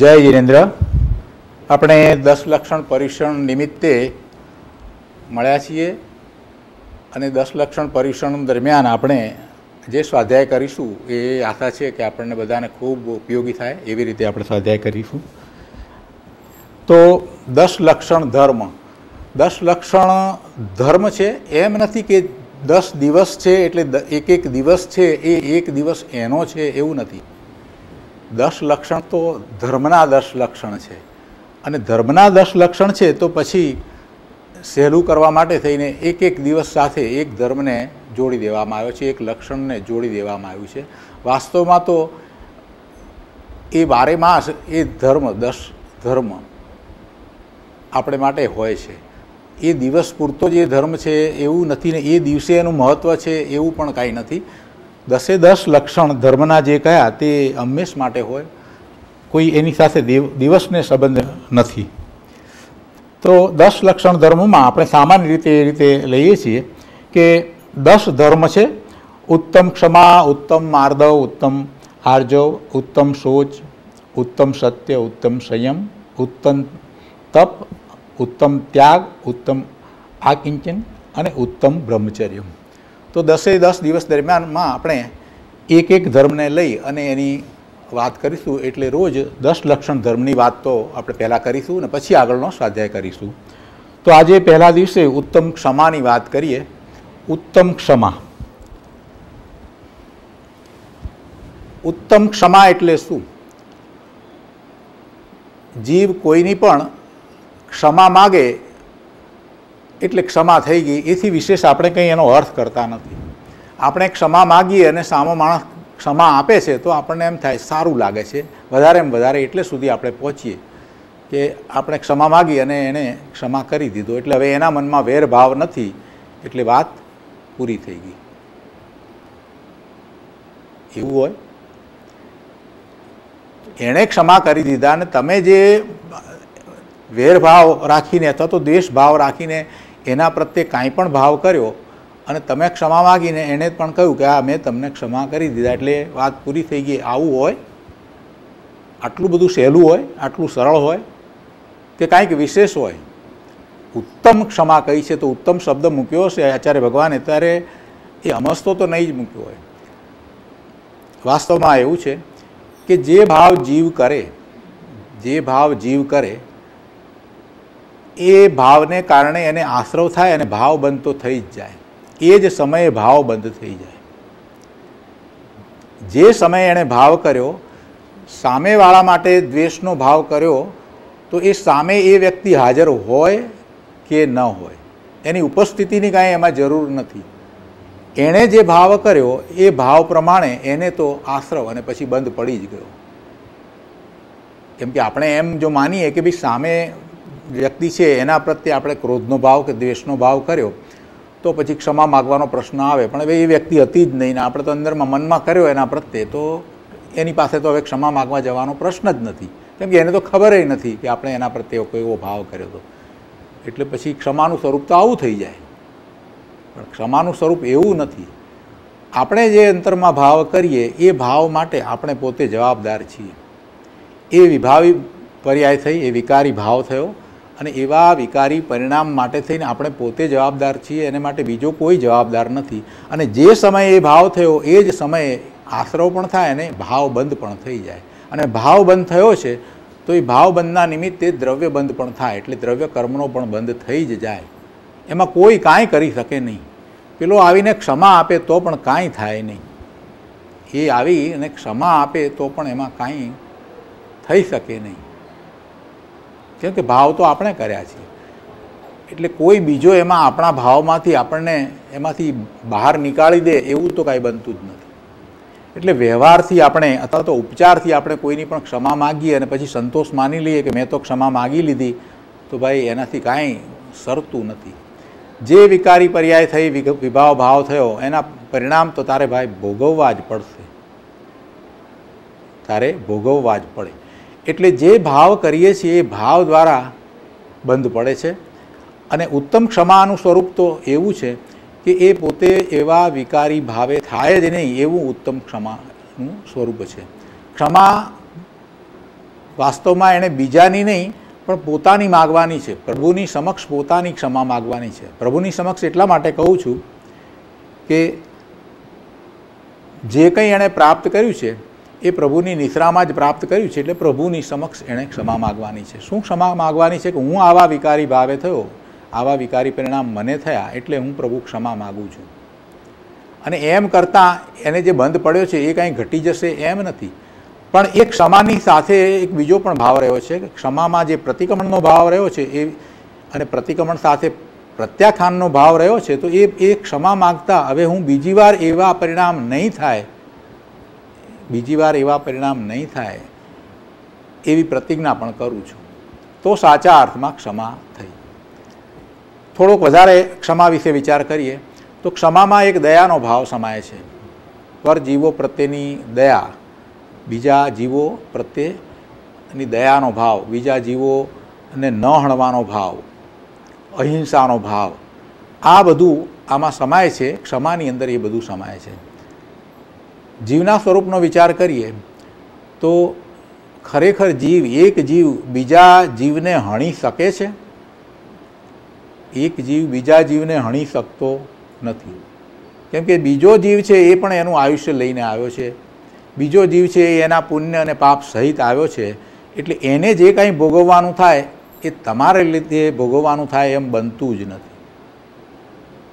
જય જીનેન્દ્ર આપણે દસ લક્ષણ પરીક્ષણ નિમિત્તે મળ્યા છીએ અને દસ લક્ષણ પરીક્ષણ દરમિયાન આપણે જે સ્વાધ્યાય કરીશું એ આશા છે કે આપણને બધાને ખૂબ ઉપયોગી થાય એવી રીતે આપણે સ્વાધ્યાય કરીશું તો દસ લક્ષણ ધર્મ દસ લક્ષણ ધર્મ છે એમ નથી કે દસ દિવસ છે એટલે એક એક દિવસ છે એ એક દિવસ એનો છે એવું નથી દસ લક્ષણ તો ધર્મના દશ લક્ષણ છે અને ધર્મના દશ લક્ષણ છે તો પછી સહેલું કરવા માટે થઈને એક એક દિવસ સાથે એક ધર્મને જોડી દેવામાં આવ્યો છે એક લક્ષણને જોડી દેવામાં આવ્યું છે વાસ્તવમાં તો એ બારે માસ એ ધર્મ દસ ધર્મ આપણે માટે હોય છે એ દિવસ પૂરતો જે ધર્મ છે એવું નથી ને એ દિવસે એનું મહત્ત્વ છે એવું પણ કાંઈ નથી દસે દસ લક્ષણ ધર્મના જે કયા તે હંમેશ માટે હોય કોઈ એની સાથે દિવસને સંબંધ નથી તો દસ લક્ષણ ધર્મમાં આપણે સામાન્ય રીતે એ રીતે લઈએ છીએ કે દસ ધર્મ છે ઉત્તમ ક્ષમા ઉત્તમ માર્દવ ઉત્તમ આર્જવ ઉત્તમ શોચ ઉત્તમ સત્ય ઉત્તમ સંયમ ઉત્તમ તપ ઉત્તમ ત્યાગ ઉત્તમ આકિંચન અને ઉત્તમ બ્રહ્મચર્ય તો દસે દસ દિવસ દરમિયાનમાં આપણે એક એક ધર્મને લઈ અને એની વાત કરીશું એટલે રોજ દસ લક્ષણ ધર્મની વાત તો આપણે પહેલાં કરીશું અને પછી આગળનો સ્વાધ્યાય કરીશું તો આજે પહેલા દિવસે ઉત્તમ ક્ષમાની વાત કરીએ ઉત્તમ ક્ષમા ઉત્તમ ક્ષમા એટલે શું જીવ કોઈની પણ ક્ષમા માગે એટલે ક્ષમા થઈ ગઈ એથી વિશેષ આપણે કંઈ એનો અર્થ કરતા નથી આપણે ક્ષમા માગીએ અને સામો માણસ ક્ષમા આપે છે તો આપણને એમ થાય સારું લાગે છે વધારે એમ વધારે એટલે સુધી આપણે પહોંચીએ કે આપણે ક્ષમા માગી અને એણે ક્ષમા કરી દીધો એટલે હવે એના મનમાં વેરભાવ નથી એટલે વાત પૂરી થઈ ગઈ એવું હોય એણે ક્ષમા કરી દીધા અને તમે જે વેરભાવ રાખીને અથવા તો દેશભાવ રાખીને એના પ્રત્યે કાંઈ પણ ભાવ કર્યો અને તમે ક્ષમા માગીને એણે પણ કહ્યું કે આ મેં તમને ક્ષમા કરી દીધા એટલે વાત પૂરી થઈ ગઈ આવું હોય આટલું બધું સહેલું હોય આટલું સરળ હોય કે કાંઈક વિશેષ હોય ઉત્તમ ક્ષમા કહી છે તો ઉત્તમ શબ્દ મૂક્યો છે આચાર્ય ભગવાને ત્યારે એ અમસ્તો તો નહીં જ મૂક્યો હોય વાસ્તવમાં એવું છે કે જે ભાવ જીવ કરે જે ભાવ જીવ કરે એ ભાવને કારણે એને આશ્રવ થાય અને ભાવ બંધ તો થઈ જ જાય એ જ સમયે ભાવ બંધ થઈ જાય જે સમયે એણે ભાવ કર્યો સામેવાળા માટે દ્વેષનો ભાવ કર્યો તો એ સામે એ વ્યક્તિ હાજર હોય કે ન હોય એની ઉપસ્થિતિની કાંઈ એમાં જરૂર નથી એણે જે ભાવ કર્યો એ ભાવ પ્રમાણે એને તો આશ્રવ અને પછી બંધ પડી જ ગયો કેમ કે આપણે એમ જો માનીએ કે ભાઈ સામે વ્યક્તિ છે એના પ્રત્યે આપણે ક્રોધનો ભાવ કે દ્વેષનો ભાવ કર્યો તો પછી ક્ષમા માગવાનો પ્રશ્ન આવે પણ હવે એ વ્યક્તિ હતી જ નહીં ને આપણે તો અંદરમાં મનમાં કર્યો એના પ્રત્યે તો એની પાસે તો હવે ક્ષમા માગવા જવાનો પ્રશ્ન જ નથી કેમ કે એને તો ખબર જ નથી કે આપણે એના પ્રત્યે કોઈ એવો ભાવ કર્યો હતો એટલે પછી ક્ષમાનું સ્વરૂપ તો આવું થઈ જાય પણ ક્ષમાનું સ્વરૂપ એવું નથી આપણે જે અંતરમાં ભાવ કરીએ એ ભાવ માટે આપણે પોતે જવાબદાર છીએ એ વિભાવી પર્યાય થઈ એ વિકારી ભાવ થયો અને એવા વિકારી પરિણામ માટે થઈને આપણે પોતે જવાબદાર છીએ એને માટે બીજો કોઈ જવાબદાર નથી અને જે સમયે એ ભાવ થયો એ જ સમયે આશરો પણ થાય અને ભાવ બંધ પણ થઈ જાય અને ભાવ બંધ થયો છે તો એ ભાવ બંધના નિમિત્તે દ્રવ્ય બંધ પણ થાય એટલે દ્રવ્ય કર્મનો પણ બંધ થઈ જ જાય એમાં કોઈ કાંઈ કરી શકે નહીં પેલો આવીને ક્ષમા આપે તો પણ કાંઈ થાય નહીં એ આવી અને ક્ષમા આપે તો પણ એમાં કાંઈ થઈ શકે નહીં કેમ કે ભાવ તો આપણે કર્યા છે એટલે કોઈ બીજો એમાં આપણા ભાવમાંથી આપણને એમાંથી બહાર નીકાળી દે એવું તો કાંઈ બનતું જ નથી એટલે વ્યવહારથી આપણે અથવા તો ઉપચારથી આપણે કોઈની પણ ક્ષમા માગીએ અને પછી સંતોષ માની લઈએ કે મેં તો ક્ષમા માગી લીધી તો ભાઈ એનાથી કાંઈ સરતું નથી જે વિકારી પર્યાય થઈ વિભાવ ભાવ થયો એના પરિણામ તો તારે ભાઈ ભોગવવા જ પડશે તારે ભોગવવા જ પડે એટલે જે ભાવ કરીએ છીએ એ ભાવ દ્વારા બંધ પડે છે અને ઉત્તમ ક્ષમાનું સ્વરૂપ તો એવું છે કે એ પોતે એવા વિકારી ભાવે થાય જ નહીં એવું ઉત્તમ ક્ષમાનું સ્વરૂપ છે ક્ષમા વાસ્તવમાં એણે બીજાની નહીં પણ પોતાની માગવાની છે પ્રભુની સમક્ષ પોતાની ક્ષમા માગવાની છે પ્રભુની સમક્ષ એટલા માટે કહું છું કે જે કંઈ એણે પ્રાપ્ત કર્યું છે એ પ્રભુની નિશ્રામાં જ પ્રાપ્ત કર્યું છે એટલે પ્રભુની સમક્ષ એણે ક્ષમા માગવાની છે શું ક્ષમા માગવાની છે કે હું આવા વિકારી ભાવે થયો આવા વિકારી પરિણામ મને થયા એટલે હું પ્રભુ ક્ષમા માગું છું અને એમ કરતાં એને જે બંધ પડ્યો છે એ કાંઈ ઘટી જશે એમ નથી પણ એ ક્ષમાની સાથે એક બીજો પણ ભાવ રહ્યો છે કે ક્ષમામાં જે પ્રતિક્રમણનો ભાવ રહ્યો છે એ અને પ્રતિક્રમણ સાથે પ્રત્યાખ્યાનનો ભાવ રહ્યો છે તો એ એ ક્ષમા માગતા હવે હું બીજી વાર એવા પરિણામ નહીં થાય બીજી વાર એવા પરિણામ નહીં થાય એવી પ્રતિજ્ઞા પણ કરું છું તો સાચા અર્થમાં ક્ષમા થઈ થોડોક વધારે ક્ષમા વિશે વિચાર કરીએ તો ક્ષમામાં એક દયાનો ભાવ સમાય છે પર જીવો પ્રત્યેની દયા બીજા જીવો પ્રત્યેની દયાનો ભાવ બીજા જીવો અને ન હણવાનો ભાવ અહિંસાનો ભાવ આ બધું આમાં સમાય છે ક્ષમાની અંદર એ બધું સમાય છે જીવના સ્વરૂપનો વિચાર કરીએ તો ખરેખર જીવ એક જીવ બીજા જીવને હણી શકે છે એક જીવ બીજા જીવને હણી શકતો નથી કેમ કે બીજો જીવ છે એ પણ એનું આયુષ્ય લઈને આવ્યો છે બીજો જીવ છે એ એના પુણ્ય અને પાપ સહિત આવ્યો છે એટલે એને જે કાંઈ ભોગવવાનું થાય એ તમારે લીધે ભોગવવાનું થાય એમ બનતું જ નથી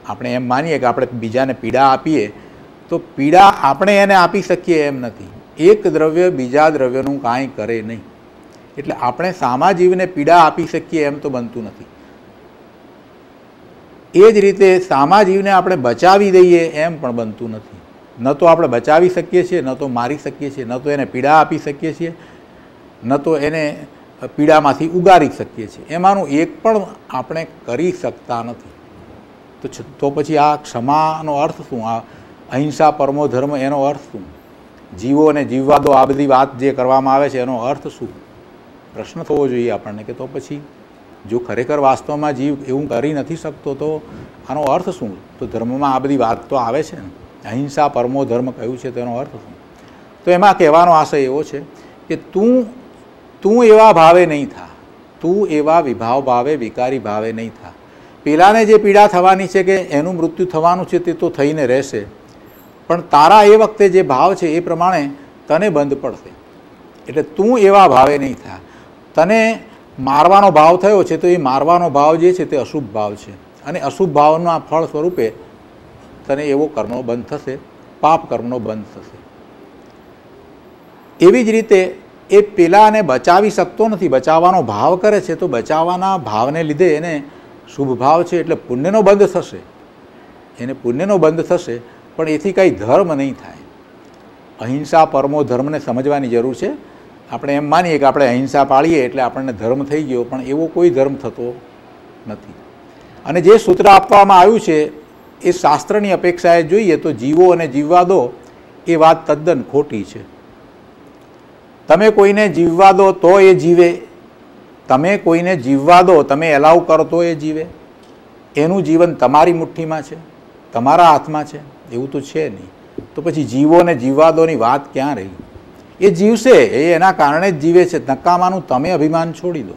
આપણે એમ માનીએ કે આપણે બીજાને પીડા આપીએ તો પીડા આપણે એને આપી શકીએ એમ નથી એક દ્રવ્ય બીજા દ્રવ્યનું કાંઈ કરે નહીં એટલે આપણે સામાજીવને પીડા આપી શકીએ એમ તો બનતું નથી એ જ રીતે સામાજીવને આપણે બચાવી દઈએ એમ પણ બનતું નથી ન તો આપણે બચાવી શકીએ છીએ ન તો મારી શકીએ છીએ ન તો એને પીડા આપી શકીએ છીએ ન તો એને પીડામાંથી ઉગારી શકીએ છીએ એમાંનું એક પણ આપણે કરી શકતા નથી તો તો પછી આ ક્ષમાનો અર્થ શું આ અહિંસા પરમો ધર્મ એનો અર્થ શું જીવોને જીવવા દો આ બધી વાત જે કરવામાં આવે છે એનો અર્થ શું પ્રશ્ન થવો જોઈએ આપણને કે તો પછી જો ખરેખર વાસ્તવમાં જીવ એવું કરી નથી શકતો તો આનો અર્થ શું તો ધર્મમાં આ બધી વાત તો આવે છે ને અહિંસા પરમો ધર્મ કહ્યું છે તેનો અર્થ શું તો એમાં કહેવાનો આશય એવો છે કે તું તું એવા ભાવે નહીં થા તું એવા વિભાવ ભાવે વિકારી ભાવે નહીં થા પેલાને જે પીડા થવાની છે કે એનું મૃત્યુ થવાનું છે તે તો થઈને રહેશે પણ તારા એ વખતે જે ભાવ છે એ પ્રમાણે તને બંધ પડશે એટલે તું એવા ભાવે નહીં થા તને મારવાનો ભાવ થયો છે તો એ મારવાનો ભાવ જે છે તે અશુભ ભાવ છે અને અશુભ ભાવના ફળ સ્વરૂપે તને એવો કર્મનો બંધ થશે પાપ કર્મનો બંધ થશે એવી જ રીતે એ પેલાને બચાવી શકતો નથી બચાવવાનો ભાવ કરે છે તો બચાવવાના ભાવને લીધે એને શુભ ભાવ છે એટલે પુણ્યનો બંધ થશે એને પુણ્યનો બંધ થશે પણ એથી કંઈ ધર્મ નહીં થાય અહિંસા પરમો ધર્મને સમજવાની જરૂર છે આપણે એમ માનીએ કે આપણે અહિંસા પાળીએ એટલે આપણને ધર્મ થઈ ગયો પણ એવો કોઈ ધર્મ થતો નથી અને જે સૂત્ર આપવામાં આવ્યું છે એ શાસ્ત્રની અપેક્ષાએ જોઈએ તો જીવો અને જીવવા દો એ વાત તદ્દન ખોટી છે તમે કોઈને જીવવા દો તો એ જીવે તમે કોઈને જીવવા દો તમે એલાવ કરો તો એ જીવે એનું જીવન તમારી મુઠ્ઠીમાં છે તમારા હાથમાં છે એવું તો છે નહીં તો પછી જીવોને જીવવાદોની વાત ક્યાં રહી એ જીવશે એ એના કારણે જ જીવે છે નકામાનું તમે અભિમાન છોડી દો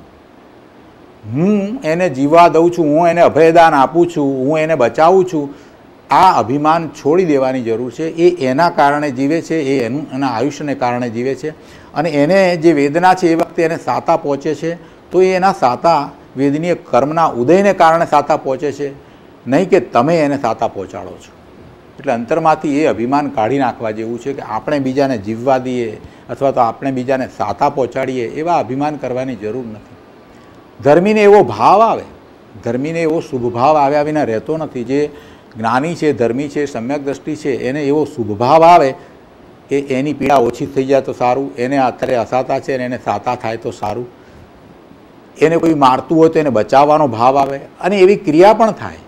હું એને જીવવા દઉં છું હું એને અભયદાન આપું છું હું એને બચાવું છું આ અભિમાન છોડી દેવાની જરૂર છે એ એના કારણે જીવે છે એ એનું એના આયુષ્યને કારણે જીવે છે અને એને જે વેદના છે એ વખતે એને સાતા પહોંચે છે તો એ એના સાતા વેદનીય કર્મના ઉદયને કારણે સાતા પહોંચે છે નહીં કે તમે એને સાતા પહોંચાડો છો એટલે અંતરમાંથી એ અભિમાન કાઢી નાખવા જેવું છે કે આપણે બીજાને જીવવા દઈએ અથવા તો આપણે બીજાને સાતા પહોંચાડીએ એવા અભિમાન કરવાની જરૂર નથી ધર્મીને એવો ભાવ આવે ધર્મીને એવો શુભભાવ આવ્યા વિના રહેતો નથી જે જ્ઞાની છે ધર્મી છે સમ્યક દ્રષ્ટિ છે એને એવો શુભભાવ આવે કે એની પીડા ઓછી થઈ જાય તો સારું એને અત્યારે અસાતા છે અને એને સાતા થાય તો સારું એને કોઈ મારતું હોય તો એને બચાવવાનો ભાવ આવે અને એવી ક્રિયા પણ થાય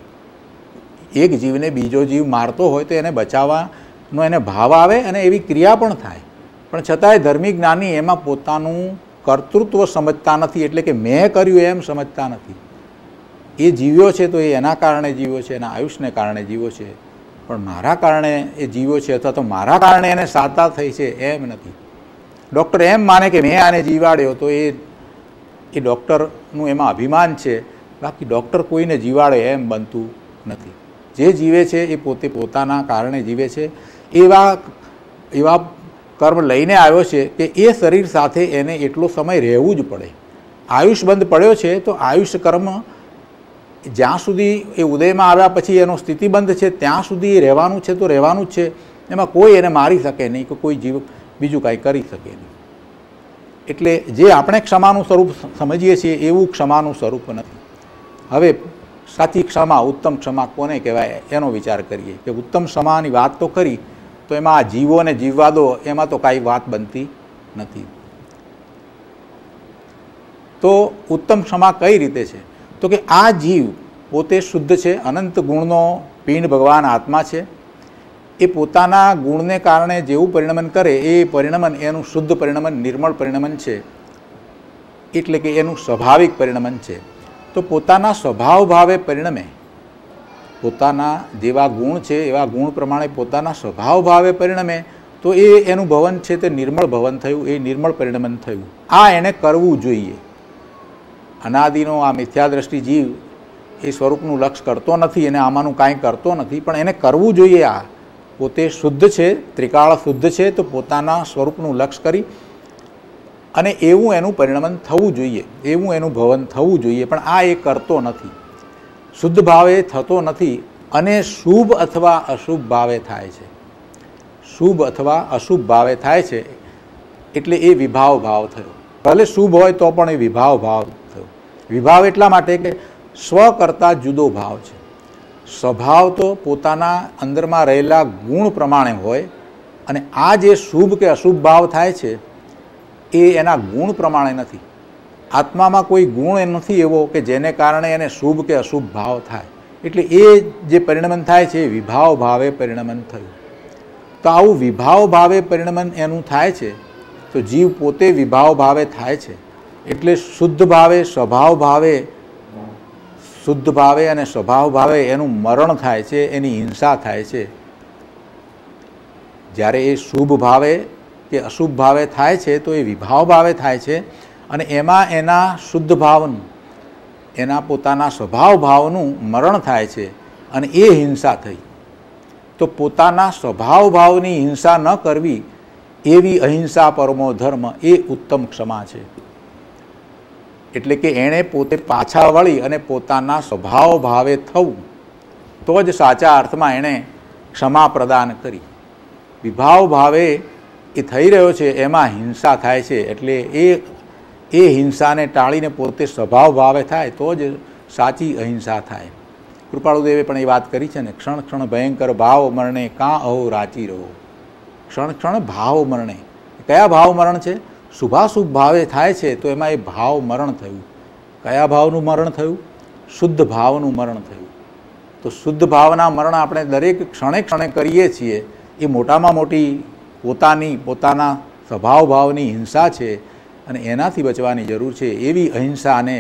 એક જીવને બીજો જીવ મારતો હોય તો એને બચાવવાનો એને ભાવ આવે અને એવી ક્રિયા પણ થાય પણ છતાંય ધર્મી જ્ઞાની એમાં પોતાનું કર્તૃત્વ સમજતા નથી એટલે કે મેં કર્યું એમ સમજતા નથી એ જીવ્યો છે તો એ એના કારણે જીવ્યો છે એના આયુષ્યને કારણે જીવ્યો છે પણ મારા કારણે એ જીવ્યો છે અથવા તો મારા કારણે એને સાતા થઈ છે એમ નથી ડૉક્ટર એમ માને કે મેં આને જીવાડ્યો તો એ એ ડૉક્ટરનું એમાં અભિમાન છે બાકી ડૉક્ટર કોઈને જીવાડે એમ બનતું નથી જે જીવે છે એ પોતે પોતાના કારણે જીવે છે એવા એવા કર્મ લઈને આવ્યો છે કે એ શરીર સાથે એને એટલો સમય રહેવું જ પડે આયુષ બંધ પડ્યો છે તો આયુષ્ય કર્મ જ્યાં સુધી એ ઉદયમાં આવ્યા પછી એનો સ્થિતિબંધ છે ત્યાં સુધી એ રહેવાનું છે તો રહેવાનું જ છે એમાં કોઈ એને મારી શકે નહીં કે કોઈ જીવ બીજું કાંઈ કરી શકે નહીં એટલે જે આપણે ક્ષમાનું સ્વરૂપ સમજીએ છીએ એવું ક્ષમાનું સ્વરૂપ નથી હવે સાચી ક્ષમા ઉત્તમ ક્ષમા કોને કહેવાય એનો વિચાર કરીએ કે ઉત્તમ ક્ષમાની વાત તો કરી તો એમાં આ જીવોને જીવવા દો એમાં તો કાંઈ વાત બનતી નથી તો ઉત્તમ ક્ષમા કઈ રીતે છે તો કે આ જીવ પોતે શુદ્ધ છે અનંત ગુણનો પિંડ ભગવાન આત્મા છે એ પોતાના ગુણને કારણે જેવું પરિણમન કરે એ પરિણમન એનું શુદ્ધ પરિણમન નિર્મળ પરિણમન છે એટલે કે એનું સ્વાભાવિક પરિણમન છે તો પોતાના સ્વભાવ ભાવે પરિણમે પોતાના જેવા ગુણ છે એવા ગુણ પ્રમાણે પોતાના સ્વભાવ ભાવે પરિણમે તો એ એનું ભવન છે તે નિર્મળ ભવન થયું એ નિર્મળ પરિણમન થયું આ એણે કરવું જોઈએ અનાદિનો આ મિથ્યાદ્રષ્ટિ જીવ એ સ્વરૂપનું લક્ષ કરતો નથી અને આમાંનું કાંઈ કરતો નથી પણ એને કરવું જોઈએ આ પોતે શુદ્ધ છે ત્રિકાળ શુદ્ધ છે તો પોતાના સ્વરૂપનું લક્ષ કરી અને એવું એનું પરિણમન થવું જોઈએ એવું એનું ભવન થવું જોઈએ પણ આ એ કરતો નથી શુદ્ધ ભાવે થતો નથી અને શુભ અથવા અશુભ ભાવે થાય છે શુભ અથવા અશુભ ભાવે થાય છે એટલે એ વિભાવ ભાવ થયો ભલે શુભ હોય તો પણ એ વિભાવ ભાવ થયો વિભાવ એટલા માટે કે સ્વ કરતાં જુદો ભાવ છે સ્વભાવ તો પોતાના અંદરમાં રહેલા ગુણ પ્રમાણે હોય અને આ જે શુભ કે અશુભ ભાવ થાય છે એ એના ગુણ પ્રમાણે નથી આત્મામાં કોઈ ગુણ એ નથી એવો કે જેને કારણે એને શુભ કે અશુભ ભાવ થાય એટલે એ જે પરિણમન થાય છે એ વિભાવ ભાવે પરિણમન થયું તો આવું વિભાવ ભાવે પરિણમન એનું થાય છે તો જીવ પોતે વિભાવ ભાવે થાય છે એટલે શુદ્ધ ભાવે સ્વભાવ ભાવે શુદ્ધ ભાવે અને સ્વભાવ ભાવે એનું મરણ થાય છે એની હિંસા થાય છે જ્યારે એ શુભ ભાવે કે અશુભ ભાવે થાય છે તો એ વિભાવ ભાવે થાય છે અને એમાં એના શુદ્ધ ભાવનું એના પોતાના સ્વભાવ ભાવનું મરણ થાય છે અને એ હિંસા થઈ તો પોતાના સ્વભાવ ભાવની હિંસા ન કરવી એવી અહિંસા પરમો ધર્મ એ ઉત્તમ ક્ષમા છે એટલે કે એણે પોતે પાછા વળી અને પોતાના સ્વભાવ ભાવે થવું તો જ સાચા અર્થમાં એણે ક્ષમા પ્રદાન કરી વિભાવ ભાવે એ થઈ રહ્યો છે એમાં હિંસા થાય છે એટલે એ એ હિંસાને ટાળીને પોતે સ્વભાવ ભાવે થાય તો જ સાચી અહિંસા થાય કૃપાળુદેવે પણ એ વાત કરી છે ને ક્ષણ ક્ષણ ભયંકર ભાવ મરણે કાં અહો રાચી રહો ક્ષણ ક્ષણ ભાવ મરણે કયા ભાવ મરણ છે શુભાશુભ ભાવે થાય છે તો એમાં એ ભાવ મરણ થયું કયા ભાવનું મરણ થયું શુદ્ધ ભાવનું મરણ થયું તો શુદ્ધ ભાવના મરણ આપણે દરેક ક્ષણે ક્ષણે કરીએ છીએ એ મોટામાં મોટી પોતાની પોતાના સ્વભાવભાવની હિંસા છે અને એનાથી બચવાની જરૂર છે એવી અહિંસાને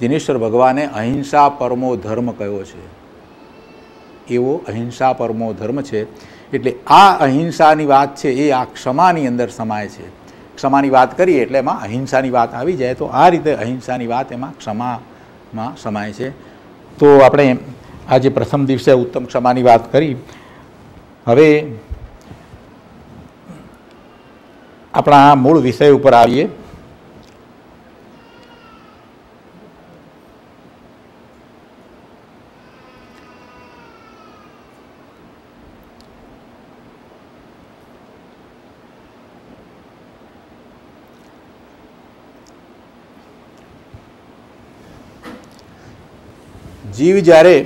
દિનેશ્વર ભગવાને અહિંસા પરમો ધર્મ કયો છે એવો અહિંસા પરમો ધર્મ છે એટલે આ અહિંસાની વાત છે એ આ ક્ષમાની અંદર સમાય છે ક્ષમાની વાત કરીએ એટલે એમાં અહિંસાની વાત આવી જાય તો આ રીતે અહિંસાની વાત એમાં ક્ષમામાં સમાય છે તો આપણે આજે પ્રથમ દિવસે ઉત્તમ ક્ષમાની વાત કરી હવે આપણા મૂળ વિષય ઉપર આવીએ જીવ જ્યારે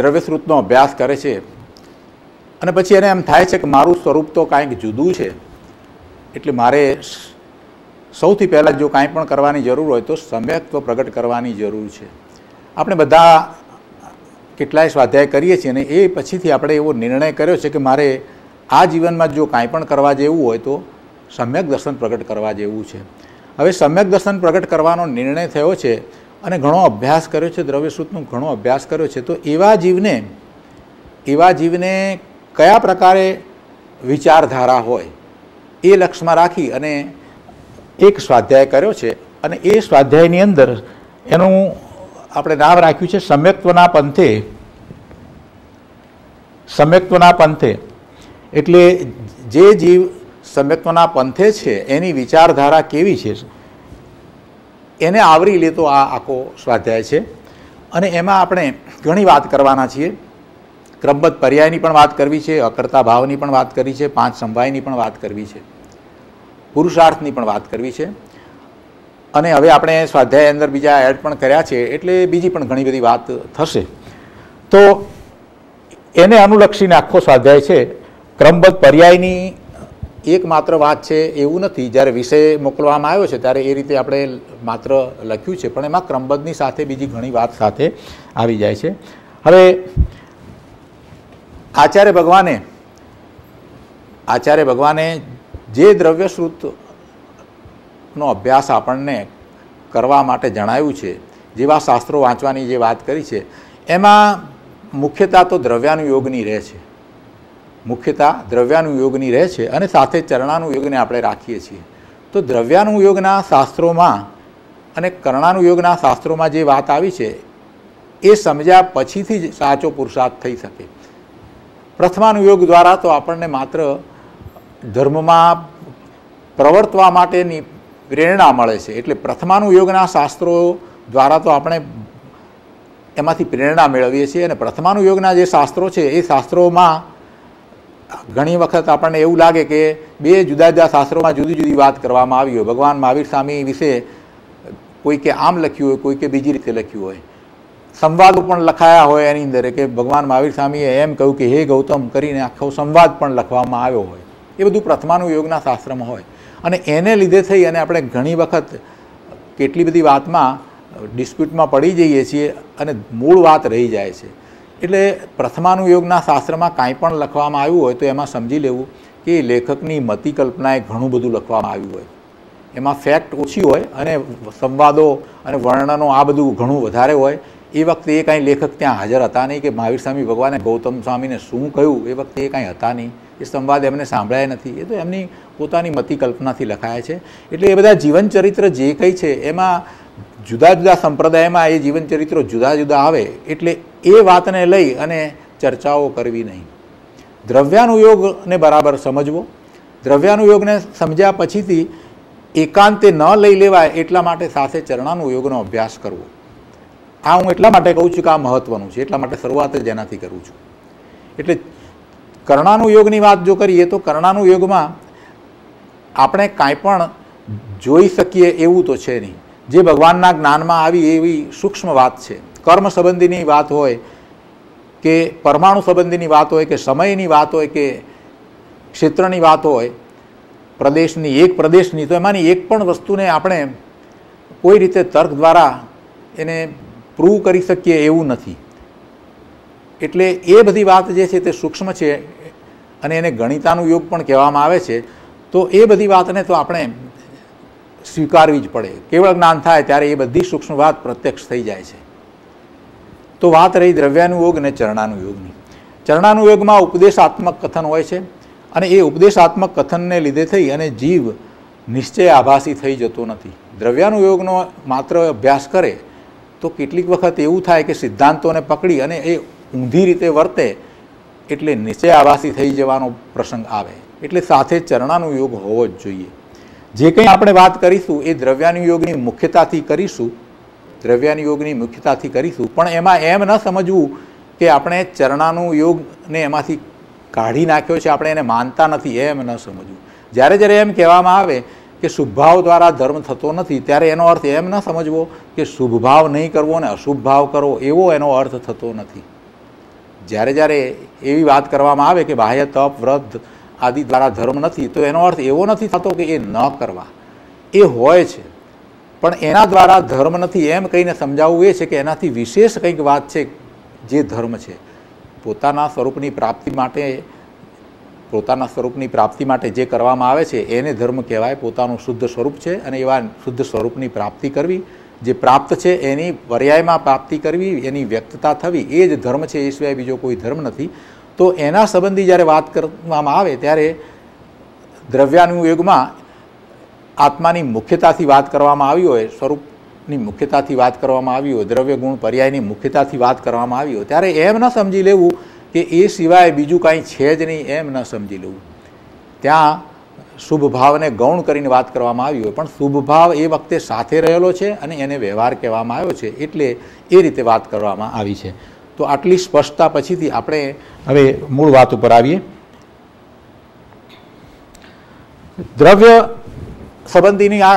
દ્રવ્યશ્રુતનો અભ્યાસ કરે છે અને પછી એને એમ થાય છે કે મારું સ્વરૂપ તો કાંઈક જુદું છે એટલે મારે સૌથી પહેલાં જો કાંઈ પણ કરવાની જરૂર હોય તો સમ્યક્ત્વ પ્રગટ કરવાની જરૂર છે આપણે બધા કેટલાય સ્વાધ્યાય કરીએ છીએ અને એ પછીથી આપણે એવો નિર્ણય કર્યો છે કે મારે આ જીવનમાં જો કાંઈ પણ કરવા જેવું હોય તો સમ્યક દર્શન પ્રગટ કરવા જેવું છે હવે સમ્યક દર્શન પ્રગટ કરવાનો નિર્ણય થયો છે અને ઘણો અભ્યાસ કર્યો છે દ્રવ્ય દ્રવ્યસૂતનો ઘણો અભ્યાસ કર્યો છે તો એવા જીવને એવા જીવને કયા પ્રકારે વિચારધારા હોય એ લક્ષમાં રાખી અને એક સ્વાધ્યાય કર્યો છે અને એ સ્વાધ્યાયની અંદર એનું આપણે નામ રાખ્યું છે સમ્યક્ત્વના પંથે સમ્યક્ત્વના પંથે એટલે જે જીવ સમ્યક્ત્વના પંથે છે એની વિચારધારા કેવી છે એને આવરી લેતો આ આખો સ્વાધ્યાય છે અને એમાં આપણે ઘણી વાત કરવાના છીએ ક્રમબદ્ધ પર્યાયની પણ વાત કરવી છે અકર્તા ભાવની પણ વાત કરી છે પાંચ સંભાયની પણ વાત કરવી છે પુરુષાર્થની પણ વાત કરવી છે અને હવે આપણે સ્વાધ્યાય અંદર બીજા એડ પણ કર્યા છે એટલે બીજી પણ ઘણી બધી વાત થશે તો એને અનુલક્ષીને આખો સ્વાધ્યાય છે ક્રમબદ્ધ પર્યાયની એકમાત્ર વાત છે એવું નથી જ્યારે વિષય મોકલવામાં આવ્યો છે ત્યારે એ રીતે આપણે માત્ર લખ્યું છે પણ એમાં ક્રમબદ્ધની સાથે બીજી ઘણી વાત સાથે આવી જાય છે હવે આચાર્ય ભગવાને આચાર્ય ભગવાને જે દ્રવ્ય દ્રવ્યશ્રુતનો અભ્યાસ આપણને કરવા માટે જણાવ્યું છે જેવા શાસ્ત્રો વાંચવાની જે વાત કરી છે એમાં મુખ્યતા તો દ્રવ્યાનુયોગની રહે છે મુખ્યતા દ્રવ્યાનુયોગની રહે છે અને સાથે ચરણાનુયોગને આપણે રાખીએ છીએ તો દ્રવ્યાનુયોગના શાસ્ત્રોમાં અને કર્ણાનુયોગના શાસ્ત્રોમાં જે વાત આવી છે એ સમજ્યા પછીથી જ સાચો પુરુષાર્થ થઈ શકે પ્રથમાનુયોગ દ્વારા તો આપણને માત્ર ધર્મમાં પ્રવર્તવા માટેની પ્રેરણા મળે છે એટલે પ્રથમાનુયોગના શાસ્ત્રો દ્વારા તો આપણે એમાંથી પ્રેરણા મેળવીએ છીએ અને પ્રથમાનુયોગના જે શાસ્ત્રો છે એ શાસ્ત્રોમાં ઘણી વખત આપણને એવું લાગે કે બે જુદા જુદા શાસ્ત્રોમાં જુદી જુદી વાત કરવામાં આવી હોય ભગવાન મહાવીર સ્વામી વિશે કોઈકે આમ લખ્યું હોય કોઈકે બીજી રીતે લખ્યું હોય સંવાદો પણ લખાયા હોય એની અંદર કે ભગવાન મહાવીર સ્વામીએ એમ કહ્યું કે હે ગૌતમ કરીને આખો સંવાદ પણ લખવામાં આવ્યો હોય એ બધું પ્રથમાનું યોગના શાસ્ત્રમાં હોય અને એને લીધે થઈ અને આપણે ઘણી વખત કેટલી બધી વાતમાં ડિસ્પ્યુટમાં પડી જઈએ છીએ અને મૂળ વાત રહી જાય છે એટલે પ્રથમાનું યોગના શાસ્ત્રમાં કાંઈ પણ લખવામાં આવ્યું હોય તો એમાં સમજી લેવું કે લેખકની મતિ કલ્પનાએ ઘણું બધું લખવામાં આવ્યું હોય એમાં ફેક્ટ ઓછી હોય અને સંવાદો અને વર્ણનો આ બધું ઘણું વધારે હોય એ વખતે એ કાંઈ લેખક ત્યાં હાજર હતા નહીં કે મહાવીર સ્વામી ભગવાને ગૌતમ સ્વામીને શું કહ્યું એ વખતે એ કાંઈ હતા નહીં એ સંવાદ એમને સાંભળાયા નથી એ તો એમની પોતાની મતિ કલ્પનાથી લખાયા છે એટલે એ બધા જીવનચરિત્ર જે કંઈ છે એમાં જુદા જુદા સંપ્રદાયમાં એ જીવનચરિત્રો જુદા જુદા આવે એટલે એ વાતને લઈ અને ચર્ચાઓ કરવી નહીં દ્રવ્યાનુયોગને બરાબર સમજવો દ્રવ્યાનુયોગને સમજ્યા પછીથી એકાંતે ન લઈ લેવાય એટલા માટે સાથે ચરણાનુયોગનો અભ્યાસ કરવો આ હું એટલા માટે કહું છું કે આ મહત્ત્વનું છે એટલા માટે શરૂઆત જ એનાથી કરું છું એટલે કર્ણાનું યોગની વાત જો કરીએ તો કર્ણાનું યોગમાં આપણે કાંઈ પણ જોઈ શકીએ એવું તો છે નહીં જે ભગવાનના જ્ઞાનમાં આવી એવી સૂક્ષ્મ વાત છે કર્મ સંબંધીની વાત હોય કે પરમાણુ સંબંધીની વાત હોય કે સમયની વાત હોય કે ક્ષેત્રની વાત હોય પ્રદેશની એક પ્રદેશની તો એમાંની એક પણ વસ્તુને આપણે કોઈ રીતે તર્ક દ્વારા એને પ્રૂવ કરી શકીએ એવું નથી એટલે એ બધી વાત જે છે તે સૂક્ષ્મ છે અને એને ગણિતાનું યોગ પણ કહેવામાં આવે છે તો એ બધી વાતને તો આપણે સ્વીકારવી જ પડે કેવળ જ્ઞાન થાય ત્યારે એ બધી સૂક્ષ્મ વાત પ્રત્યક્ષ થઈ જાય છે તો વાત રહી દ્રવ્યાનુયોગ અને ચરણાનુયોગની ચરણાનુયોગમાં ઉપદેશાત્મક કથન હોય છે અને એ ઉપદેશાત્મક કથનને લીધે થઈ અને જીવ નિશ્ચય આભાસી થઈ જતો નથી દ્રવ્યાનુયોગનો માત્ર અભ્યાસ કરે તો કેટલીક વખત એવું થાય કે સિદ્ધાંતોને પકડી અને એ ઊંધી રીતે વર્તે એટલે નીચે આવાસી થઈ જવાનો પ્રસંગ આવે એટલે સાથે ચરણાનો યોગ હોવો જ જોઈએ જે કંઈ આપણે વાત કરીશું એ દ્રવ્યાનુયોગની મુખ્યતાથી કરીશું દ્રવ્યાનુયોગની મુખ્યતાથી કરીશું પણ એમાં એમ ન સમજવું કે આપણે ચરણાનું યોગને એમાંથી કાઢી નાખ્યો છે આપણે એને માનતા નથી એમ ન સમજવું જ્યારે જ્યારે એમ કહેવામાં આવે કે શુભભાવ દ્વારા ધર્મ થતો નથી ત્યારે એનો અર્થ એમ ન સમજવો કે શુભભાવ નહીં કરવો ને અશુભ ભાવ કરવો એવો એનો અર્થ થતો નથી જ્યારે જ્યારે એવી વાત કરવામાં આવે કે બાહ્ય તપ વ્રત આદિ દ્વારા ધર્મ નથી તો એનો અર્થ એવો નથી થતો કે એ ન કરવા એ હોય છે પણ એના દ્વારા ધર્મ નથી એમ કહીને સમજાવવું એ છે કે એનાથી વિશેષ કંઈક વાત છે જે ધર્મ છે પોતાના સ્વરૂપની પ્રાપ્તિ માટે પોતાના સ્વરૂપની પ્રાપ્તિ માટે જે કરવામાં આવે છે એને ધર્મ કહેવાય પોતાનું શુદ્ધ સ્વરૂપ છે અને એવા શુદ્ધ સ્વરૂપની પ્રાપ્તિ કરવી જે પ્રાપ્ત છે એની પર્યાયમાં પ્રાપ્તિ કરવી એની વ્યક્તતા થવી એ જ ધર્મ છે એ સિવાય બીજો કોઈ ધર્મ નથી તો એના સંબંધી જ્યારે વાત કરવામાં આવે ત્યારે દ્રવ્યાનુયુગમાં આત્માની મુખ્યતાથી વાત કરવામાં આવી હોય સ્વરૂપની મુખ્યતાથી વાત કરવામાં આવી હોય દ્રવ્ય ગુણ પર્યાયની મુખ્યતાથી વાત કરવામાં આવી હોય ત્યારે એમ ન સમજી લેવું કે એ સિવાય બીજું કાંઈ છે જ નહીં એમ ન સમજી લેવું ત્યાં શુભ ભાવને ગૌણ કરીને વાત કરવામાં આવી હોય પણ શુભ ભાવ એ વખતે સાથે રહેલો છે અને એને વ્યવહાર કહેવામાં આવ્યો છે એટલે એ રીતે વાત કરવામાં આવી છે તો આટલી સ્પષ્ટતા પછીથી આપણે હવે મૂળ વાત ઉપર આવીએ દ્રવ્ય સંબંધીની આ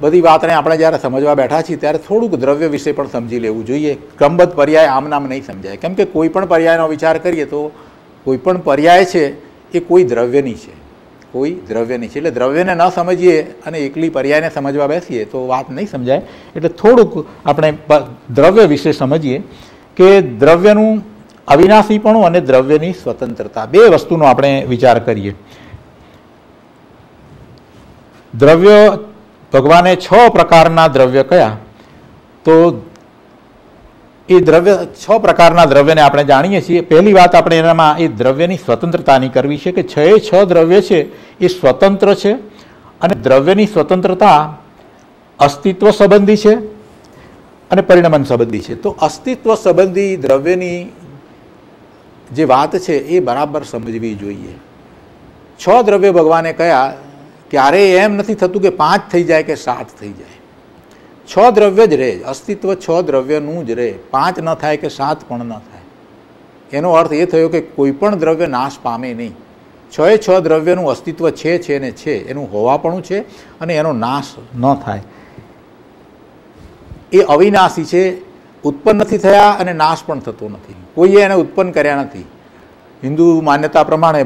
બધી વાતને આપણે જ્યારે સમજવા બેઠા છીએ ત્યારે થોડુંક દ્રવ્ય વિશે પણ સમજી લેવું જોઈએ ક્રમબદ્ધ પર્યાય આમનામ નહીં સમજાય કેમ કે કોઈ પણ પર્યાયનો વિચાર કરીએ તો કોઈ પણ પર્યાય છે એ કોઈ દ્રવ્યની છે કોઈ દ્રવ્યની છે એટલે દ્રવ્યને ન સમજીએ અને એકલી પર્યાયને સમજવા બેસીએ તો વાત નહીં સમજાય એટલે થોડુંક આપણે દ્રવ્ય વિશે સમજીએ કે દ્રવ્યનું અવિનાશીપણું અને દ્રવ્યની સ્વતંત્રતા બે વસ્તુનો આપણે વિચાર કરીએ દ્રવ્ય ભગવાને છ પ્રકારના દ્રવ્ય કયા તો એ દ્રવ્ય છ પ્રકારના દ્રવ્યને આપણે જાણીએ છીએ પહેલી વાત આપણે એનામાં એ દ્રવ્યની સ્વતંત્રતાની કરવી છે કે છ એ છ દ્રવ્ય છે એ સ્વતંત્ર છે અને દ્રવ્યની સ્વતંત્રતા અસ્તિત્વ સંબંધી છે અને પરિણમન સંબંધી છે તો અસ્તિત્વ સંબંધી દ્રવ્યની જે વાત છે એ બરાબર સમજવી જોઈએ છ દ્રવ્ય ભગવાને કયા ત્યારે એમ નથી થતું કે પાંચ થઈ જાય કે સાત થઈ જાય છ દ્રવ્ય જ રહે અસ્તિત્વ છ દ્રવ્યનું જ રહે પાંચ ન થાય કે સાત પણ ન થાય એનો અર્થ એ થયો કે કોઈપણ દ્રવ્ય નાશ પામે નહીં છ એ છ દ્રવ્યનું અસ્તિત્વ છે છે ને છે એનું હોવાપણું છે અને એનો નાશ ન થાય એ અવિનાશી છે ઉત્પન્ન નથી થયા અને નાશ પણ થતો નથી કોઈએ એને ઉત્પન્ન કર્યા નથી હિન્દુ માન્યતા પ્રમાણે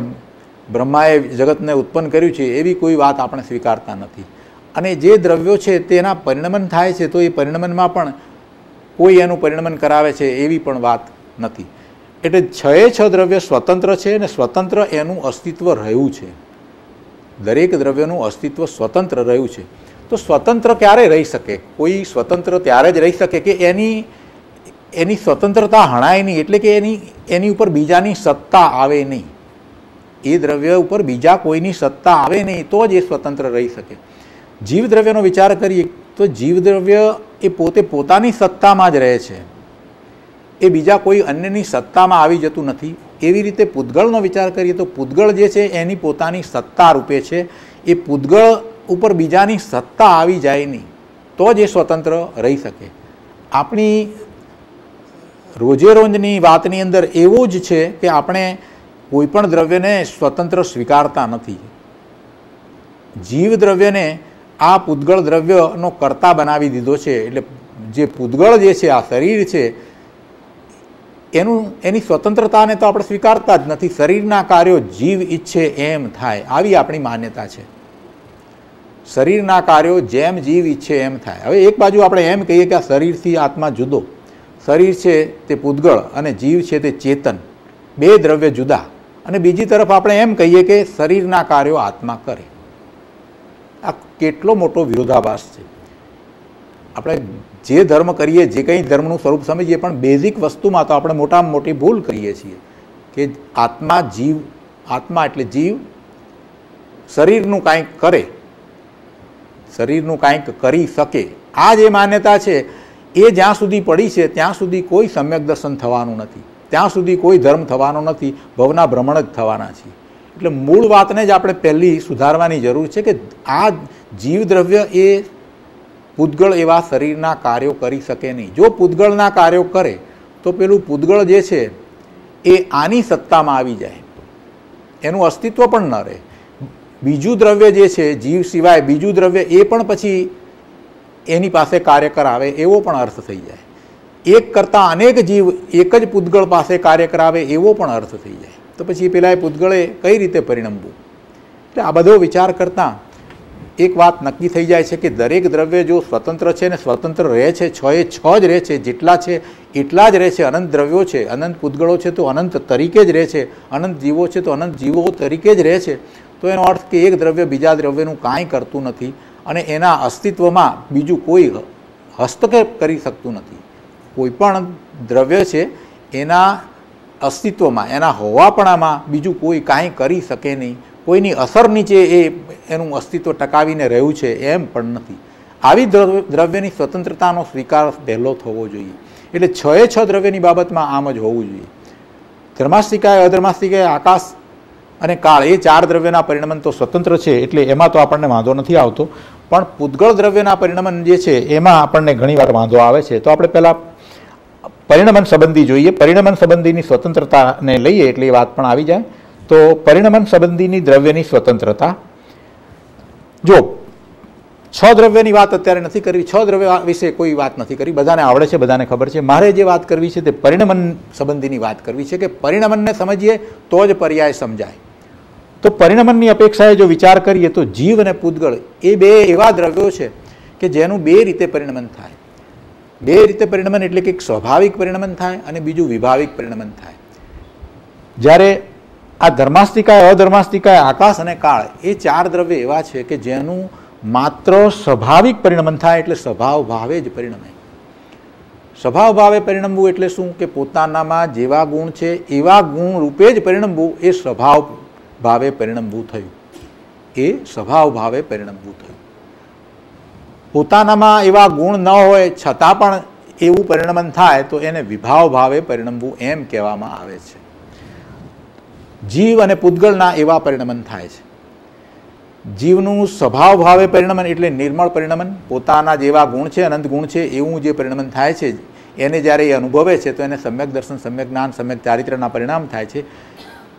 બ્રહ્માએ જગતને ઉત્પન્ન કર્યું છે એવી કોઈ વાત આપણે સ્વીકારતા નથી અને જે દ્રવ્યો છે તેના પરિણમન થાય છે તો એ પરિણમનમાં પણ કોઈ એનું પરિણમન કરાવે છે એવી પણ વાત નથી એટલે છ છ દ્રવ્ય સ્વતંત્ર છે અને સ્વતંત્ર એનું અસ્તિત્વ રહ્યું છે દરેક દ્રવ્યનું અસ્તિત્વ સ્વતંત્ર રહ્યું છે તો સ્વતંત્ર ક્યારે રહી શકે કોઈ સ્વતંત્ર ત્યારે જ રહી શકે કે એની એની સ્વતંત્રતા હણાય નહીં એટલે કે એની એની ઉપર બીજાની સત્તા આવે નહીં એ દ્રવ્ય ઉપર બીજા કોઈની સત્તા આવે નહીં તો જ એ સ્વતંત્ર રહી શકે જીવદ્રવ્યનો વિચાર કરીએ તો જીવદ્રવ્ય એ પોતે પોતાની સત્તામાં જ રહે છે એ બીજા કોઈ અન્યની સત્તામાં આવી જતું નથી એવી રીતે પૂતગળનો વિચાર કરીએ તો પૂતગળ જે છે એની પોતાની સત્તા રૂપે છે એ પૂતગળ ઉપર બીજાની સત્તા આવી જાય નહીં તો જ એ સ્વતંત્ર રહી શકે આપણી રોજેરોજની વાતની અંદર એવું જ છે કે આપણે કોઈપણ દ્રવ્યને સ્વતંત્ર સ્વીકારતા નથી જીવ દ્રવ્યને આ પૂતગળ દ્રવ્યનો કરતા બનાવી દીધો છે એટલે જે પૂતગળ જે છે આ શરીર છે એનું એની સ્વતંત્રતાને તો આપણે સ્વીકારતા જ નથી શરીરના કાર્યો જીવ ઈચ્છે એમ થાય આવી આપણી માન્યતા છે શરીરના કાર્યો જેમ જીવ ઈચ્છે એમ થાય હવે એક બાજુ આપણે એમ કહીએ કે આ શરીરથી આત્મા જુદો શરીર છે તે પૂતગળ અને જીવ છે તે ચેતન બે દ્રવ્ય જુદા અને બીજી તરફ આપણે એમ કહીએ કે શરીરના કાર્યો આત્મા કરે આ કેટલો મોટો વિરોધાભાસ છે આપણે જે ધર્મ કરીએ જે કંઈ ધર્મનું સ્વરૂપ સમજીએ પણ બેઝિક વસ્તુમાં તો આપણે મોટામાં મોટી ભૂલ કરીએ છીએ કે આત્મા જીવ આત્મા એટલે જીવ શરીરનું કાંઈક કરે શરીરનું કાંઈક કરી શકે આ જે માન્યતા છે એ જ્યાં સુધી પડી છે ત્યાં સુધી કોઈ સમ્યક દર્શન થવાનું નથી ત્યાં સુધી કોઈ ધર્મ થવાનો નથી ભવના ભ્રમણ જ થવાના છે એટલે મૂળ વાતને જ આપણે પહેલી સુધારવાની જરૂર છે કે આ જીવદ્રવ્ય એ પૂતગળ એવા શરીરના કાર્યો કરી શકે નહીં જો પૂદગળના કાર્યો કરે તો પેલું પૂતગળ જે છે એ આની સત્તામાં આવી જાય એનું અસ્તિત્વ પણ ન રહે બીજું દ્રવ્ય જે છે જીવ સિવાય બીજું દ્રવ્ય એ પણ પછી એની પાસે કાર્ય કરાવે એવો પણ અર્થ થઈ જાય એક કરતાં અનેક જીવ એક જ પૂતગળ પાસે કાર્ય કરાવે એવો પણ અર્થ થઈ જાય તો પછી પેલા એ પૂતગળે કઈ રીતે પરિણમવું એટલે આ બધો વિચાર કરતાં એક વાત નક્કી થઈ જાય છે કે દરેક દ્રવ્ય જો સ્વતંત્ર છે ને સ્વતંત્ર રહે છે છ એ છ જ રહે છે જેટલા છે એટલા જ રહે છે અનંત દ્રવ્યો છે અનંત પૂતગળો છે તો અનંત તરીકે જ રહે છે અનંત જીવો છે તો અનંત જીવો તરીકે જ રહે છે તો એનો અર્થ કે એક દ્રવ્ય બીજા દ્રવ્યનું કાંઈ કરતું નથી અને એના અસ્તિત્વમાં બીજું કોઈ હસ્તક્ષેપ કરી શકતું નથી કોઈ પણ દ્રવ્ય છે એના અસ્તિત્વમાં એના હોવાપણામાં બીજું કોઈ કાંઈ કરી શકે નહીં કોઈની અસર નીચે એ એનું અસ્તિત્વ ટકાવીને રહ્યું છે એમ પણ નથી આવી દ્રવ્યની સ્વતંત્રતાનો સ્વીકાર પહેલો થવો જોઈએ એટલે છ છ દ્રવ્યની બાબતમાં આમ જ હોવું જોઈએ ધર્માસ્તિકાએ અધર્માસ્તિકાએ આકાશ અને કાળ એ ચાર દ્રવ્યના પરિણમન તો સ્વતંત્ર છે એટલે એમાં તો આપણને વાંધો નથી આવતો પણ પૂતગળ દ્રવ્યના પરિણમન જે છે એમાં આપણને ઘણીવાર વાંધો આવે છે તો આપણે પહેલાં પરિણમન સંબંધી જોઈએ પરિણમન સંબંધીની સ્વતંત્રતાને લઈએ એટલે એ વાત પણ આવી જાય તો પરિણમન સંબંધીની દ્રવ્યની સ્વતંત્રતા જો છ દ્રવ્યની વાત અત્યારે નથી કરવી છ દ્રવ્ય વિશે કોઈ વાત નથી કરી બધાને આવડે છે બધાને ખબર છે મારે જે વાત કરવી છે તે પરિણમન સંબંધીની વાત કરવી છે કે પરિણમનને સમજીએ તો જ પર્યાય સમજાય તો પરિણમનની અપેક્ષાએ જો વિચાર કરીએ તો જીવ અને પૂતગળ એ બે એવા દ્રવ્યો છે કે જેનું બે રીતે પરિણમન થાય બે રીતે પરિણમન એટલે કે એક સ્વાભાવિક પરિણમન થાય અને બીજું વિભાવિક પરિણમન થાય જ્યારે આ ધર્માસ્તિકાય અધર્માસ્તિકાય આકાશ અને કાળ એ ચાર દ્રવ્ય એવા છે કે જેનું માત્ર સ્વાભાવિક પરિણમન થાય એટલે સ્વભાવ ભાવે જ પરિણમે સ્વભાવ ભાવે પરિણમવું એટલે શું કે પોતાનામાં જેવા ગુણ છે એવા ગુણ રૂપે જ પરિણમવું એ સ્વભાવ ભાવે પરિણમવું થયું એ સ્વભાવ ભાવે પરિણમવું થયું પોતાનામાં એવા ગુણ ન હોય છતાં પણ એવું પરિણમન થાય તો એને વિભાવ ભાવે પરિણમવું એમ કહેવામાં આવે છે જીવ અને પૂતગળના એવા પરિણમન થાય છે જીવનું સ્વભાવ ભાવે પરિણમન એટલે નિર્મળ પરિણમન પોતાના જેવા ગુણ છે અનંત ગુણ છે એવું જે પરિણમન થાય છે એને જ્યારે એ અનુભવે છે તો એને સમ્યક દર્શન સમ્યક જ્ઞાન સમ્યક ચારિત્રના પરિણામ થાય છે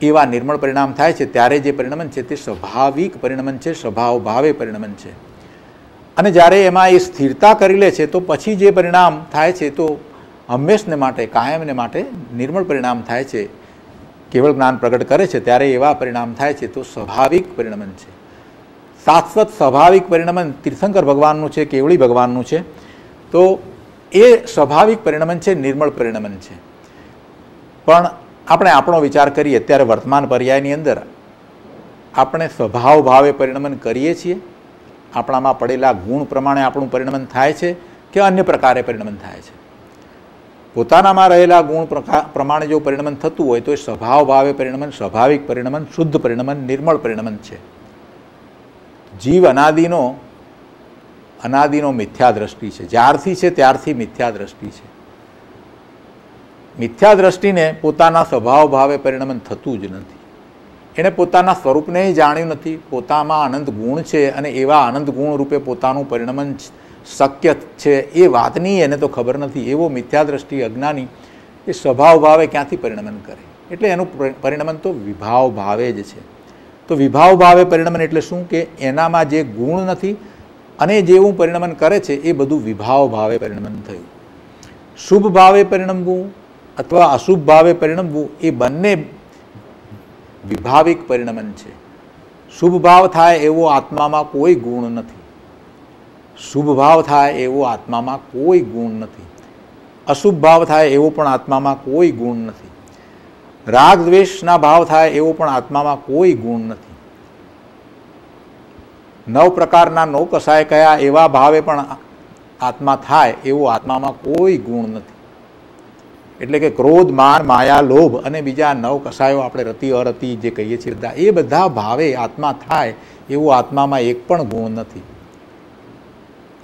એવા નિર્મળ પરિણામ થાય છે ત્યારે જે પરિણમન છે તે સ્વાભાવિક પરિણમન છે સ્વભાવ ભાવે પરિણમન છે અને જ્યારે એમાં એ સ્થિરતા કરી લે છે તો પછી જે પરિણામ થાય છે તો હંમેશને માટે કાયમને માટે નિર્મળ પરિણામ થાય છે કેવળ જ્ઞાન પ્રગટ કરે છે ત્યારે એવા પરિણામ થાય છે તો સ્વાભાવિક પરિણમન છે શાશ્વત સ્વાભાવિક પરિણમન તીર્થંકર ભગવાનનું છે કેવળી ભગવાનનું છે તો એ સ્વાભાવિક પરિણમન છે નિર્મળ પરિણમન છે પણ આપણે આપણો વિચાર કરીએ ત્યારે વર્તમાન પર્યાયની અંદર આપણે સ્વભાવ ભાવે પરિણમન કરીએ છીએ આપણામાં પડેલા ગુણ પ્રમાણે આપણું પરિણમન થાય છે કે અન્ય પ્રકારે પરિણમન થાય છે પોતાનામાં રહેલા ગુણ પ્રમાણે જો પરિણમન થતું હોય તો એ સ્વભાવ ભાવે પરિણમન સ્વાભાવિક પરિણમન શુદ્ધ પરિણમન નિર્મળ પરિણમન છે જીવ અનાદિનો અનાદિનો મિથ્યા દ્રષ્ટિ છે જ્યારથી છે ત્યારથી મિથ્યા દ્રષ્ટિ છે મિથ્યા દ્રષ્ટિને પોતાના સ્વભાવ ભાવે પરિણમન થતું જ નથી એણે પોતાના સ્વરૂપને જાણ્યું નથી પોતામાં આનંદ ગુણ છે અને એવા આનંદ ગુણ રૂપે પોતાનું પરિણમન શક્ય છે એ વાતની એને તો ખબર નથી એવો મિથ્યાદ્રષ્ટિ અજ્ઞાની એ સ્વભાવ ભાવે ક્યાંથી પરિણમન કરે એટલે એનું પરિણમન તો વિભાવ ભાવે જ છે તો વિભાવ ભાવે પરિણમન એટલે શું કે એનામાં જે ગુણ નથી અને જેવું પરિણમન કરે છે એ બધું વિભાવ ભાવે પરિણમન થયું શુભ ભાવે પરિણમવું અથવા અશુભ ભાવે પરિણમવું એ બંને વિભાવિક પરિણમન છે શુભ ભાવ થાય એવો આત્મામાં કોઈ ગુણ નથી શુભ ભાવ થાય એવો આત્મામાં કોઈ ગુણ નથી અશુભ ભાવ થાય એવો પણ આત્મામાં કોઈ ગુણ નથી રાગ દ્વેષના ભાવ થાય એવો પણ આત્મામાં કોઈ ગુણ નથી નવ પ્રકારના નો કસાય કયા એવા ભાવે પણ આત્મા થાય એવો આત્મામાં કોઈ ગુણ નથી એટલે કે ક્રોધ માન માયા લોભ અને બીજા નવ કસાયો આપણે રતિ અરતિ જે કહીએ છીએ એ બધા ભાવે આત્મા થાય એવું આત્મામાં એક પણ ગુણ નથી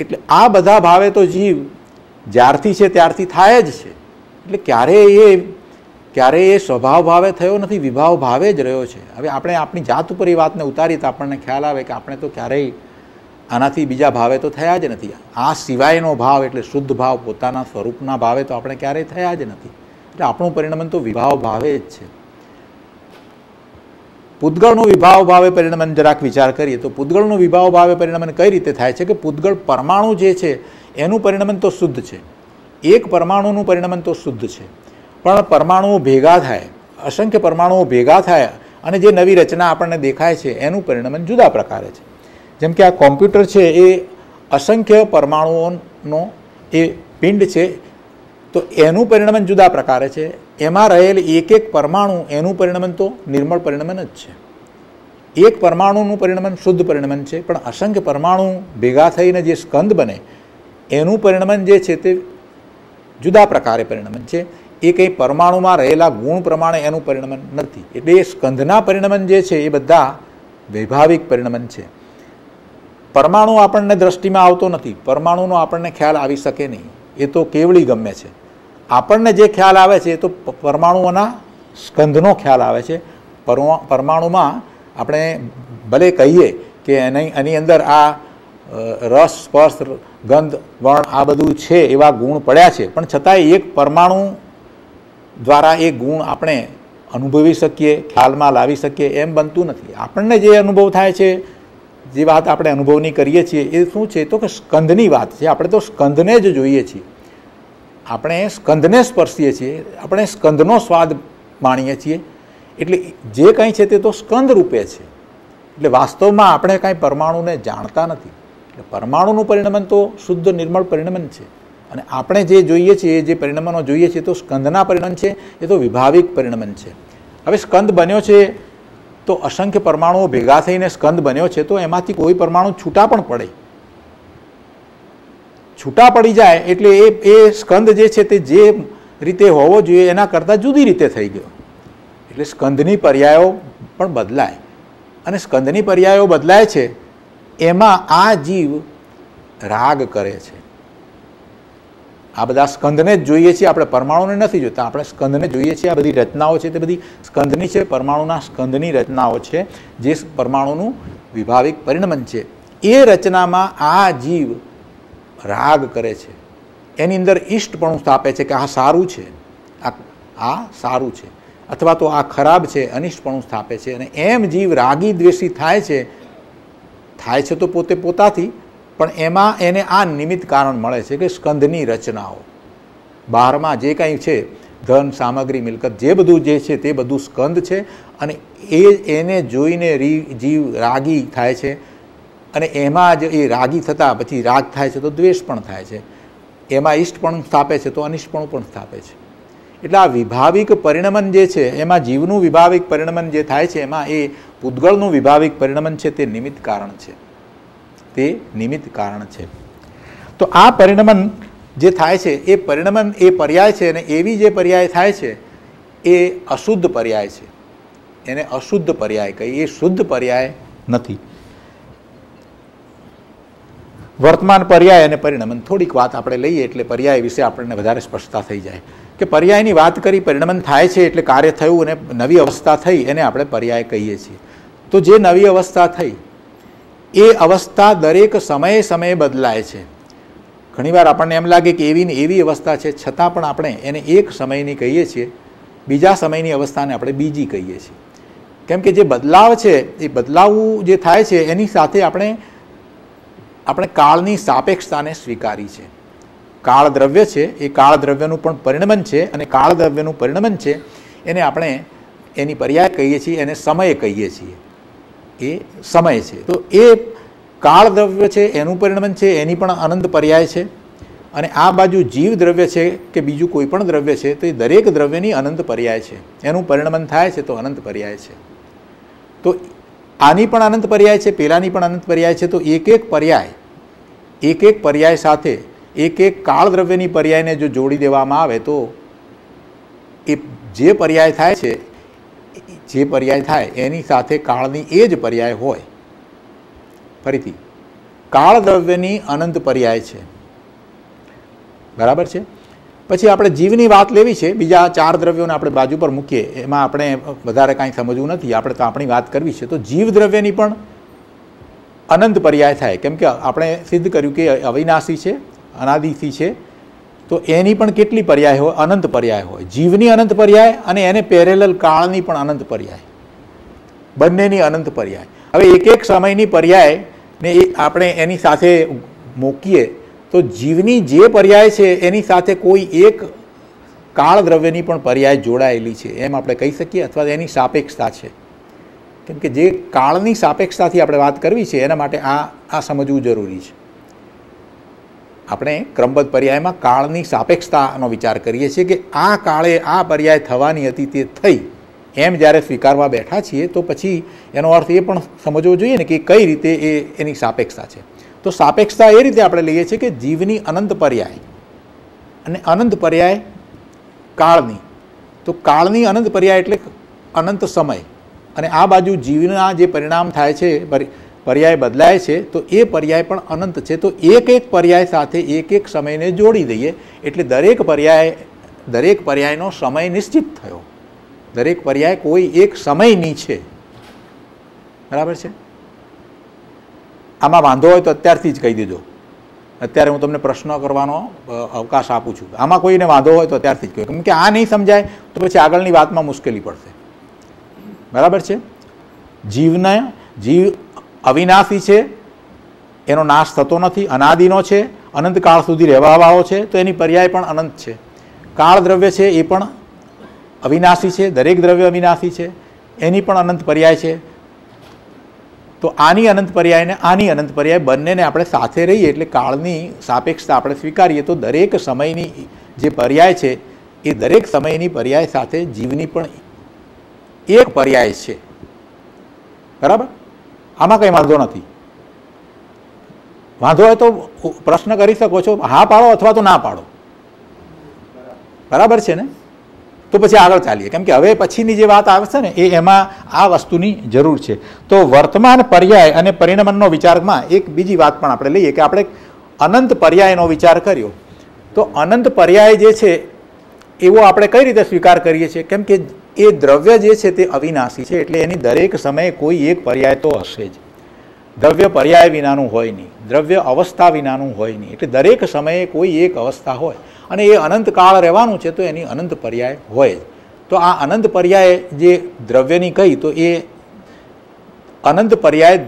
એટલે આ બધા ભાવે તો જીવ જ્યારથી છે ત્યારથી થાય જ છે એટલે ક્યારેય એ ક્યારેય એ સ્વભાવ ભાવે થયો નથી વિભાવ ભાવે જ રહ્યો છે હવે આપણે આપણી જાત ઉપર એ વાતને ઉતારીએ તો આપણને ખ્યાલ આવે કે આપણે તો ક્યારેય આનાથી બીજા ભાવે તો થયા જ નથી આ સિવાયનો ભાવ એટલે શુદ્ધ ભાવ પોતાના સ્વરૂપના ભાવે તો આપણે ક્યારેય થયા જ નથી એટલે આપણું પરિણમન તો વિભાવ ભાવે જ છે પૂતગળનું વિભાવ ભાવે પરિણમન જરાક વિચાર કરીએ તો પૂતગળનું વિભાવ ભાવે પરિણમન કઈ રીતે થાય છે કે પૂતગળ પરમાણુ જે છે એનું પરિણમન તો શુદ્ધ છે એક પરમાણુનું પરિણમન તો શુદ્ધ છે પણ પરમાણુઓ ભેગા થાય અસંખ્ય પરમાણુઓ ભેગા થાય અને જે નવી રચના આપણને દેખાય છે એનું પરિણમન જુદા પ્રકારે છે જેમ કે આ કોમ્પ્યુટર છે એ અસંખ્ય પરમાણુઓનો એ પિંડ છે તો એનું પરિણમન જુદા પ્રકારે છે એમાં રહેલ એક એક પરમાણુ એનું પરિણમન તો નિર્મળ પરિણમન જ છે એક પરમાણુનું પરિણમન શુદ્ધ પરિણમન છે પણ અસંખ્ય પરમાણુ ભેગા થઈને જે સ્કંદ બને એનું પરિણમન જે છે તે જુદા પ્રકારે પરિણમન છે એ કંઈ પરમાણુમાં રહેલા ગુણ પ્રમાણે એનું પરિણમન નથી એટલે એ સ્કંધના પરિણમન જે છે એ બધા વૈભાવિક પરિણમન છે પરમાણુ આપણને દ્રષ્ટિમાં આવતો નથી પરમાણુનો આપણને ખ્યાલ આવી શકે નહીં એ તો કેવળી ગમે છે આપણને જે ખ્યાલ આવે છે એ તો પરમાણુઓના સ્કંધનો ખ્યાલ આવે છે પરમાણુમાં આપણે ભલે કહીએ કે એની એની અંદર આ રસ સ્પર્શ ગંધ વર્ણ આ બધું છે એવા ગુણ પડ્યા છે પણ છતાંય એક પરમાણુ દ્વારા એ ગુણ આપણે અનુભવી શકીએ ખ્યાલમાં લાવી શકીએ એમ બનતું નથી આપણને જે અનુભવ થાય છે જે વાત આપણે અનુભવની કરીએ છીએ એ શું છે તો કે સ્કંદની વાત છે આપણે તો સ્કંદને જ જોઈએ છીએ આપણે સ્કંદને સ્પર્શીએ છીએ આપણે સ્કંદનો સ્વાદ માણીએ છીએ એટલે જે કંઈ છે તે તો સ્કંદ રૂપે છે એટલે વાસ્તવમાં આપણે કાંઈ પરમાણુને જાણતા નથી એટલે પરમાણુનું પરિણમન તો શુદ્ધ નિર્મળ પરિણમન છે અને આપણે જે જોઈએ છીએ જે પરિણમનો જોઈએ છીએ તો સ્કંદના પરિણમ છે એ તો વિભાવિક પરિણમન છે હવે સ્કંદ બન્યો છે તો અસંખ્ય પરમાણુઓ ભેગા થઈને સ્કંદ બન્યો છે તો એમાંથી કોઈ પરમાણુ છૂટા પણ પડે છૂટા પડી જાય એટલે એ એ સ્કંદ જે છે તે જે રીતે હોવો જોઈએ એના કરતાં જુદી રીતે થઈ ગયો એટલે સ્કંદની પર્યાયો પણ બદલાય અને સ્કંદની પર્યાયો બદલાય છે એમાં આ જીવ રાગ કરે છે આ બધા સ્કંદને જ જોઈએ છીએ આપણે પરમાણુને નથી જોતા આપણે સ્કંદને જોઈએ છીએ આ બધી રચનાઓ છે તે બધી સ્કંદની છે પરમાણુના સ્કંદની રચનાઓ છે જે પરમાણુનું વિભાવિક પરિણમન છે એ રચનામાં આ જીવ રાગ કરે છે એની અંદર ઇષ્ટપણું સ્થાપે છે કે આ સારું છે આ આ સારું છે અથવા તો આ ખરાબ છે અનિષ્ટપણું સ્થાપે છે અને એમ જીવ રાગી દ્વેષી થાય છે થાય છે તો પોતે પોતાથી પણ એમાં એને આ નિમિત્ત કારણ મળે છે કે સ્કંધની રચનાઓ બહારમાં જે કાંઈ છે ધન સામગ્રી મિલકત જે બધું જે છે તે બધું સ્કંધ છે અને એ એને જોઈને રી જીવ રાગી થાય છે અને એમાં જ એ રાગી થતાં પછી રાગ થાય છે તો દ્વેષ પણ થાય છે એમાં ઈષ્ટ પણ સ્થાપે છે તો અનિષ્ટપણું પણ સ્થાપે છે એટલે આ વિભાવિક પરિણમન જે છે એમાં જીવનું વિભાવિક પરિણમન જે થાય છે એમાં એ પૂતગળનું વિભાવિક પરિણમન છે તે નિમિત્ત કારણ છે તે નિમિત્ત કારણ છે તો આ પરિણમન જે થાય છે એ પરિણમન એ પર્યાય છે અને એવી જે પર્યાય થાય છે એ અશુદ્ધ પર્યાય છે એને અશુદ્ધ પર્યાય કહીએ એ શુદ્ધ પર્યાય નથી વર્તમાન પર્યાય અને પરિણમન થોડીક વાત આપણે લઈએ એટલે પર્યાય વિશે આપણને વધારે સ્પષ્ટતા થઈ જાય કે પર્યાયની વાત કરી પરિણમન થાય છે એટલે કાર્ય થયું અને નવી અવસ્થા થઈ એને આપણે પર્યાય કહીએ છીએ તો જે નવી અવસ્થા થઈ એ અવસ્થા દરેક સમયે સમયે બદલાય છે ઘણીવાર આપણને એમ લાગે કે એવી ને એવી અવસ્થા છે છતાં પણ આપણે એને એક સમયની કહીએ છીએ બીજા સમયની અવસ્થાને આપણે બીજી કહીએ છીએ કેમ કે જે બદલાવ છે એ બદલાવું જે થાય છે એની સાથે આપણે આપણે કાળની સાપેક્ષતાને સ્વીકારી છે કાળ દ્રવ્ય છે એ કાળ દ્રવ્યનું પણ પરિણમન છે અને કાળ દ્રવ્યનું પરિણમન છે એને આપણે એની પર્યાય કહીએ છીએ એને સમય કહીએ છીએ એ સમય છે તો એ કાળદ્રવ્ય છે એનું પરિણમન છે એની પણ અનંત પર્યાય છે અને આ બાજુ જીવ દ્રવ્ય છે કે બીજું કોઈ પણ દ્રવ્ય છે તો એ દરેક દ્રવ્યની અનંત પર્યાય છે એનું પરિણમન થાય છે તો અનંત પર્યાય છે તો આની પણ અનંત પર્યાય છે પેલાની પણ અનંત પર્યાય છે તો એક એક પર્યાય એક એક પર્યાય સાથે એક એક કાળ દ્રવ્યની પર્યાયને જો જોડી દેવામાં આવે તો એ જે પર્યાય થાય છે જે પર્યાય થાય એની સાથે કાળની એ જ પર્યાય હોય ફરીથી કાળ દ્રવ્યની અનંત પર્યાય છે બરાબર છે પછી આપણે જીવની વાત લેવી છે બીજા ચાર દ્રવ્યોને આપણે બાજુ પર મૂકીએ એમાં આપણે વધારે કાંઈ સમજવું નથી આપણે તો આપણી વાત કરવી છે તો જીવ દ્રવ્યની પણ અનંત પર્યાય થાય કેમ કે આપણે સિદ્ધ કર્યું કે અવિનાશી છે અનાદિથી છે તો એની પણ કેટલી પર્યાય હોય અનંત પર્યાય હોય જીવની અનંત પર્યાય અને એને પેરેલલ કાળની પણ અનંત પર્યાય બંનેની અનંત પર્યાય હવે એક એક સમયની પર્યાય ને એ આપણે એની સાથે મૂકીએ તો જીવની જે પર્યાય છે એની સાથે કોઈ એક કાળ દ્રવ્યની પણ પર્યાય જોડાયેલી છે એમ આપણે કહી શકીએ અથવા એની સાપેક્ષતા છે કેમ કે જે કાળની સાપેક્ષતાથી આપણે વાત કરવી છે એના માટે આ આ સમજવું જરૂરી છે આપણે ક્રમબદ્ધ પર્યાયમાં કાળની સાપેક્ષતાનો વિચાર કરીએ છીએ કે આ કાળે આ પર્યાય થવાની હતી તે થઈ એમ જ્યારે સ્વીકારવા બેઠા છીએ તો પછી એનો અર્થ એ પણ સમજવો જોઈએ ને કે કઈ રીતે એ એની સાપેક્ષતા છે તો સાપેક્ષતા એ રીતે આપણે લઈએ છીએ કે જીવની અનંત પર્યાય અને અનંત પર્યાય કાળની તો કાળની અનંત પર્યાય એટલે અનંત સમય અને આ બાજુ જીવના જે પરિણામ થાય છે પર્યાય બદલાય છે તો એ પર્યાય પણ અનંત છે તો એક એક પર્યાય સાથે એક એક સમયને જોડી દઈએ એટલે દરેક પર્યાય દરેક પર્યાયનો સમય નિશ્ચિત થયો દરેક પર્યાય કોઈ એક સમયની છે બરાબર છે આમાં વાંધો હોય તો અત્યારથી જ કહી દીધો અત્યારે હું તમને પ્રશ્ન કરવાનો અવકાશ આપું છું આમાં કોઈને વાંધો હોય તો અત્યારથી જ કહ્યું કેમ કે આ નહીં સમજાય તો પછી આગળની વાતમાં મુશ્કેલી પડશે બરાબર છે જીવના જીવ અવિનાશી છે એનો નાશ થતો નથી અનાદિનો છે અનંતકાળ સુધી રહેવાવાળો છે તો એની પર્યાય પણ અનંત છે કાળ દ્રવ્ય છે એ પણ અવિનાશી છે દરેક દ્રવ્ય અવિનાશી છે એની પણ અનંત પર્યાય છે તો આની અનંત પર્યાયને આની અનંત પર્યાય બંનેને આપણે સાથે રહીએ એટલે કાળની સાપેક્ષતા આપણે સ્વીકારીએ તો દરેક સમયની જે પર્યાય છે એ દરેક સમયની પર્યાય સાથે જીવની પણ એક પર્યાય છે બરાબર આમાં કંઈ વાંધો નથી વાંધો હોય તો પ્રશ્ન કરી શકો છો હા પાડો અથવા તો ના પાડો બરાબર છે ને તો પછી આગળ ચાલીએ કેમ કે હવે પછીની જે વાત આવે છે ને એ એમાં આ વસ્તુની જરૂર છે તો વર્તમાન પર્યાય અને પરિણમનનો વિચારમાં એક બીજી વાત પણ આપણે લઈએ કે આપણે અનંત પર્યાયનો વિચાર કર્યો તો અનંત પર્યાય જે છે એવો આપણે કઈ રીતે સ્વીકાર કરીએ છીએ કેમ કે એ દ્રવ્ય જે છે તે અવિનાશી છે એટલે એની દરેક સમયે કોઈ એક પર્યાય તો હશે જ દ્રવ્ય પર્યાય વિનાનું હોય નહીં દ્રવ્ય અવસ્થા વિનાનું હોય નહીં એટલે દરેક સમયે કોઈ એક અવસ્થા હોય અને એ અનંતકાળ રહેવાનું છે તો એની અનંત પર્યાય હોય જ તો આ અનંત પર્યાય જે દ્રવ્યની કહી તો એ અનંત પર્યાય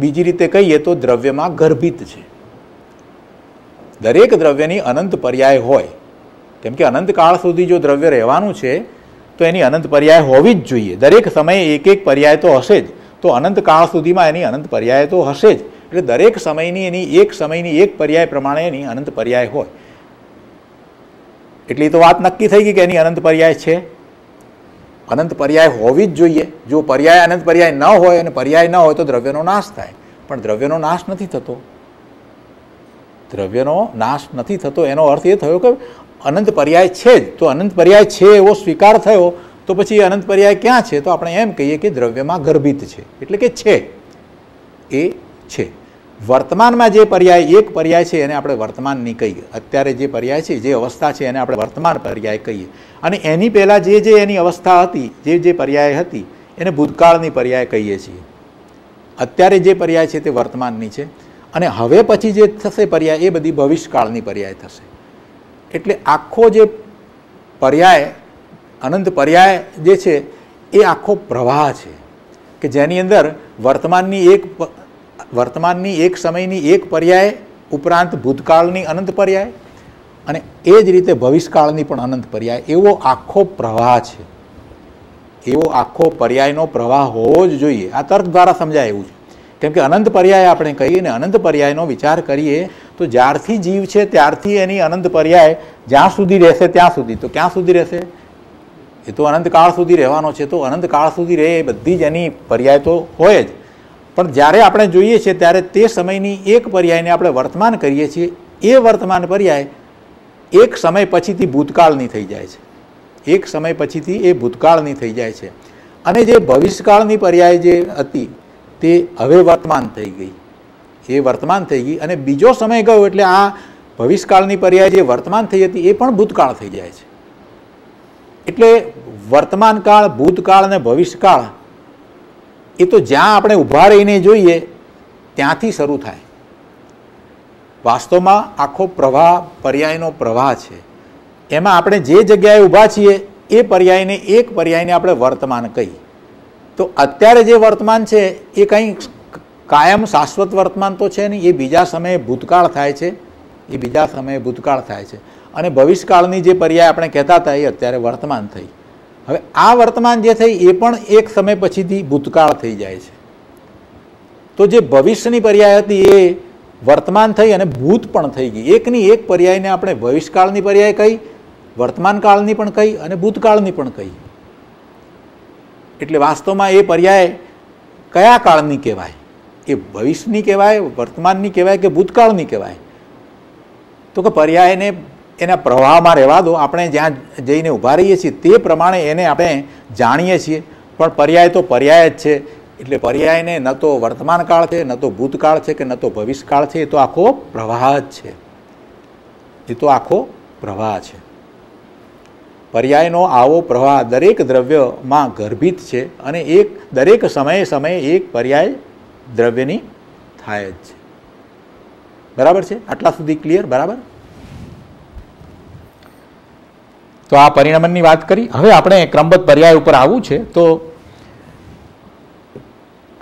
બીજી રીતે કહીએ તો દ્રવ્યમાં ગર્ભિત છે દરેક દ્રવ્યની અનંત પર્યાય હોય કેમ કે અનંતકાળ સુધી જો દ્રવ્ય રહેવાનું છે તો એની અનંત પર્યાય હોવી જ જોઈએ દરેક સમયે એક એક પર્યાય તો હશે જ તો અનંત કાળ સુધીમાં એની અનંત પર્યાય તો હશે જ એટલે દરેક સમયની એની એક સમયની એક પર્યાય પ્રમાણે એની અનંત પર્યાય હોય એટલી તો વાત નક્કી થઈ ગઈ કે એની અનંત પર્યાય છે અનંત પર્યાય હોવી જ જોઈએ જો પર્યાય અનંત પર્યાય ન હોય અને પર્યાય ન હોય તો દ્રવ્યનો નાશ થાય પણ દ્રવ્યનો નાશ નથી થતો દ્રવ્યનો નાશ નથી થતો એનો અર્થ એ થયો કે અનંત પર્યાય છે જ તો અનંત પર્યાય છે એવો સ્વીકાર થયો તો પછી અનંત પર્યાય ક્યાં છે તો આપણે એમ કહીએ કે દ્રવ્યમાં ગર્ભિત છે એટલે કે છે એ છે વર્તમાનમાં જે પર્યાય એક પર્યાય છે એને આપણે વર્તમાનની કહીએ અત્યારે જે પર્યાય છે જે અવસ્થા છે એને આપણે વર્તમાન પર્યાય કહીએ અને એની પહેલાં જે જે એની અવસ્થા હતી જે જે પર્યાય હતી એને ભૂતકાળની પર્યાય કહીએ છીએ અત્યારે જે પર્યાય છે તે વર્તમાનની છે અને હવે પછી જે થશે પર્યાય એ બધી ભવિષ્યકાળની પર્યાય થશે એટલે આખો જે પર્યાય અનંત પર્યાય જે છે એ આખો પ્રવાહ છે કે જેની અંદર વર્તમાનની એક વર્તમાનની એક સમયની એક પર્યાય ઉપરાંત ભૂતકાળની અનંત પર્યાય અને એ જ રીતે ભવિષ્યકાળની પણ અનંત પર્યાય એવો આખો પ્રવાહ છે એવો આખો પર્યાયનો પ્રવાહ હોવો જ જોઈએ આ તર્ક દ્વારા સમજાય એવું છે કેમ કે અનંત પર્યાય આપણે કહીએ અને અનંત પર્યાયનો વિચાર કરીએ તો જ્યારથી જીવ છે ત્યારથી એની અનંત પર્યાય જ્યાં સુધી રહેશે ત્યાં સુધી તો ક્યાં સુધી રહેશે એ તો અનંતકાળ સુધી રહેવાનો છે તો અનંતકાળ સુધી રહે એ બધી જ એની પર્યાય તો હોય જ પણ જ્યારે આપણે જોઈએ છીએ ત્યારે તે સમયની એક પર્યાયને આપણે વર્તમાન કરીએ છીએ એ વર્તમાન પર્યાય એક સમય પછીથી ભૂતકાળની થઈ જાય છે એક સમય પછીથી એ ભૂતકાળની થઈ જાય છે અને જે ભવિષ્યકાળની પર્યાય જે હતી તે હવે વર્તમાન થઈ ગઈ એ વર્તમાન થઈ ગઈ અને બીજો સમય ગયો એટલે આ ભવિષ્યકાળની પર્યાય જે વર્તમાન થઈ હતી એ પણ ભૂતકાળ થઈ જાય છે એટલે વર્તમાનકાળ ભૂતકાળ અને ભવિષ્યકાળ એ તો જ્યાં આપણે ઊભા રહીને જોઈએ ત્યાંથી શરૂ થાય વાસ્તવમાં આખો પ્રવાહ પર્યાયનો પ્રવાહ છે એમાં આપણે જે જગ્યાએ ઊભા છીએ એ પર્યાયને એક પર્યાયને આપણે વર્તમાન કહીએ તો અત્યારે જે વર્તમાન છે એ કંઈ કાયમ શાશ્વત વર્તમાન તો છે નહીં એ બીજા સમયે ભૂતકાળ થાય છે એ બીજા સમયે ભૂતકાળ થાય છે અને ભવિષ્યકાળની જે પર્યાય આપણે કહેતા હતા એ અત્યારે વર્તમાન થઈ હવે આ વર્તમાન જે થઈ એ પણ એક સમય પછીથી ભૂતકાળ થઈ જાય છે તો જે ભવિષ્યની પર્યાય હતી એ વર્તમાન થઈ અને ભૂત પણ થઈ ગઈ એકની એક પર્યાયને આપણે ભવિષ્યકાળની પર્યાય કહી વર્તમાનકાળની પણ કહી અને ભૂતકાળની પણ કહી એટલે વાસ્તવમાં એ પર્યાય કયા કાળની કહેવાય એ ભવિષ્યની કહેવાય વર્તમાનની કહેવાય કે ભૂતકાળની કહેવાય તો કે પર્યાયને એના પ્રવાહમાં રહેવા દો આપણે જ્યાં જઈને ઊભા રહીએ છીએ તે પ્રમાણે એને આપણે જાણીએ છીએ પણ પર્યાય તો પર્યાય જ છે એટલે પર્યાયને ન તો વર્તમાનકાળ છે ન તો ભૂતકાળ છે કે ન તો ભવિષ્યકાળ છે એ તો આખો પ્રવાહ જ છે એ તો આખો પ્રવાહ છે પર્યાયનો આવો પ્રવાહ દરેક દ્રવ્યમાં ગર્ભિત છે અને એક દરેક સમયે સમયે એક પર્યાય દ્રવ્યની થાય જ છે બરાબર છે આટલા સુધી ક્લિયર બરાબર તો આ પરિણમનની વાત કરી હવે આપણે ક્રમબદ્ધ પર્યાય ઉપર આવવું છે તો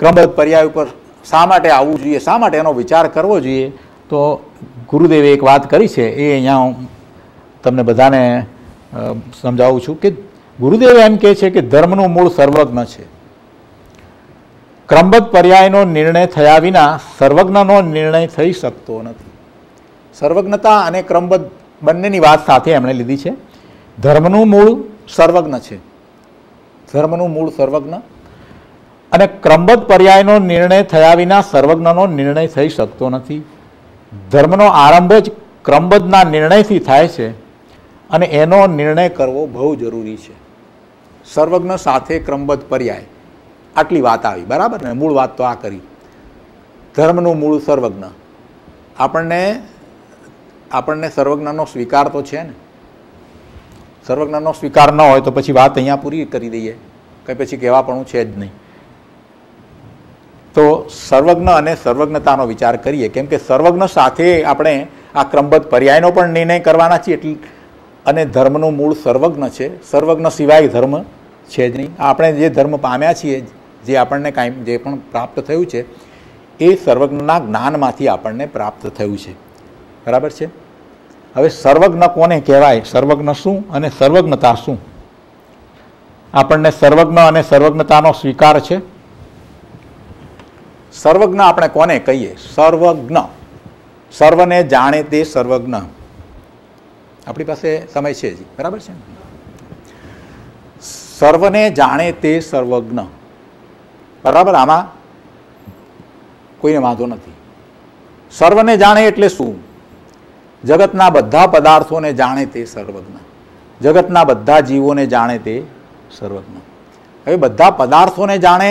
ક્રમબદ્ધ પર્યાય ઉપર શા માટે આવવું જોઈએ શા માટે એનો વિચાર કરવો જોઈએ તો ગુરુદેવે એક વાત કરી છે એ અહીંયા તમને બધાને સમજાવું છું કે ગુરુદેવ એમ કહે છે કે ધર્મનું મૂળ સર્વજ્ઞ છે ક્રમબદ્ધ પર્યાયનો નિર્ણય થયા વિના સર્વજ્ઞનો નિર્ણય થઈ શકતો નથી સર્વજ્ઞતા અને ક્રમબદ્ધ બંનેની વાત સાથે એમણે લીધી છે ધર્મનું મૂળ સર્વજ્ઞ છે ધર્મનું મૂળ સર્વજ્ઞ અને ક્રમબદ્ધ પર્યાયનો નિર્ણય થયા વિના સર્વજ્ઞનો નિર્ણય થઈ શકતો નથી ધર્મનો આરંભ જ ક્રમબદ્ધના નિર્ણયથી થાય છે અને એનો નિર્ણય કરવો બહુ જરૂરી છે સર્વજ્ઞ સાથે ક્રમબદ્ધ પર્યાય આટલી વાત આવી બરાબર ને મૂળ વાત તો આ કરી ધર્મનું મૂળ સર્વજ્ઞ આપણને આપણને સર્વજ્ઞનો સ્વીકાર તો છે ને સર્વજ્ઞનો સ્વીકાર ન હોય તો પછી વાત અહીંયા પૂરી કરી દઈએ કંઈ પછી કહેવાપણું છે જ નહીં તો સર્વજ્ઞ અને સર્વજ્ઞતાનો વિચાર કરીએ કેમ કે સર્વજ્ઞ સાથે આપણે આ ક્રમબદ્ધ પર્યાયનો પણ નિર્ણય કરવાના છીએ એટલે અને ધર્મનું મૂળ સર્વજ્ઞ છે સર્વજ્ઞ સિવાય ધર્મ છે જ નહીં આપણે જે ધર્મ પામ્યા છીએ જે આપણને કાંઈ જે પણ પ્રાપ્ત થયું છે એ સર્વજ્ઞના જ્ઞાનમાંથી આપણને પ્રાપ્ત થયું છે બરાબર છે હવે સર્વજ્ઞ કોને કહેવાય સર્વજ્ઞ શું અને સર્વજ્ઞતા શું આપણને સર્વજ્ઞ અને સર્વજ્ઞતાનો સ્વીકાર છે સર્વજ્ઞ આપણે કોને કહીએ સર્વજ્ઞ સર્વને જાણે તે સર્વજ્ઞ આપણી પાસે સમય છે જ બરાબર છે સર્વને જાણે તે સર્વજ્ઞ બરાબર આમાં કોઈને વાંધો નથી સર્વને જાણે એટલે શું જગતના બધા પદાર્થોને જાણે તે સર્વજ્ઞ જગતના બધા જીવોને જાણે તે સર્વજ્ઞ હવે બધા પદાર્થોને જાણે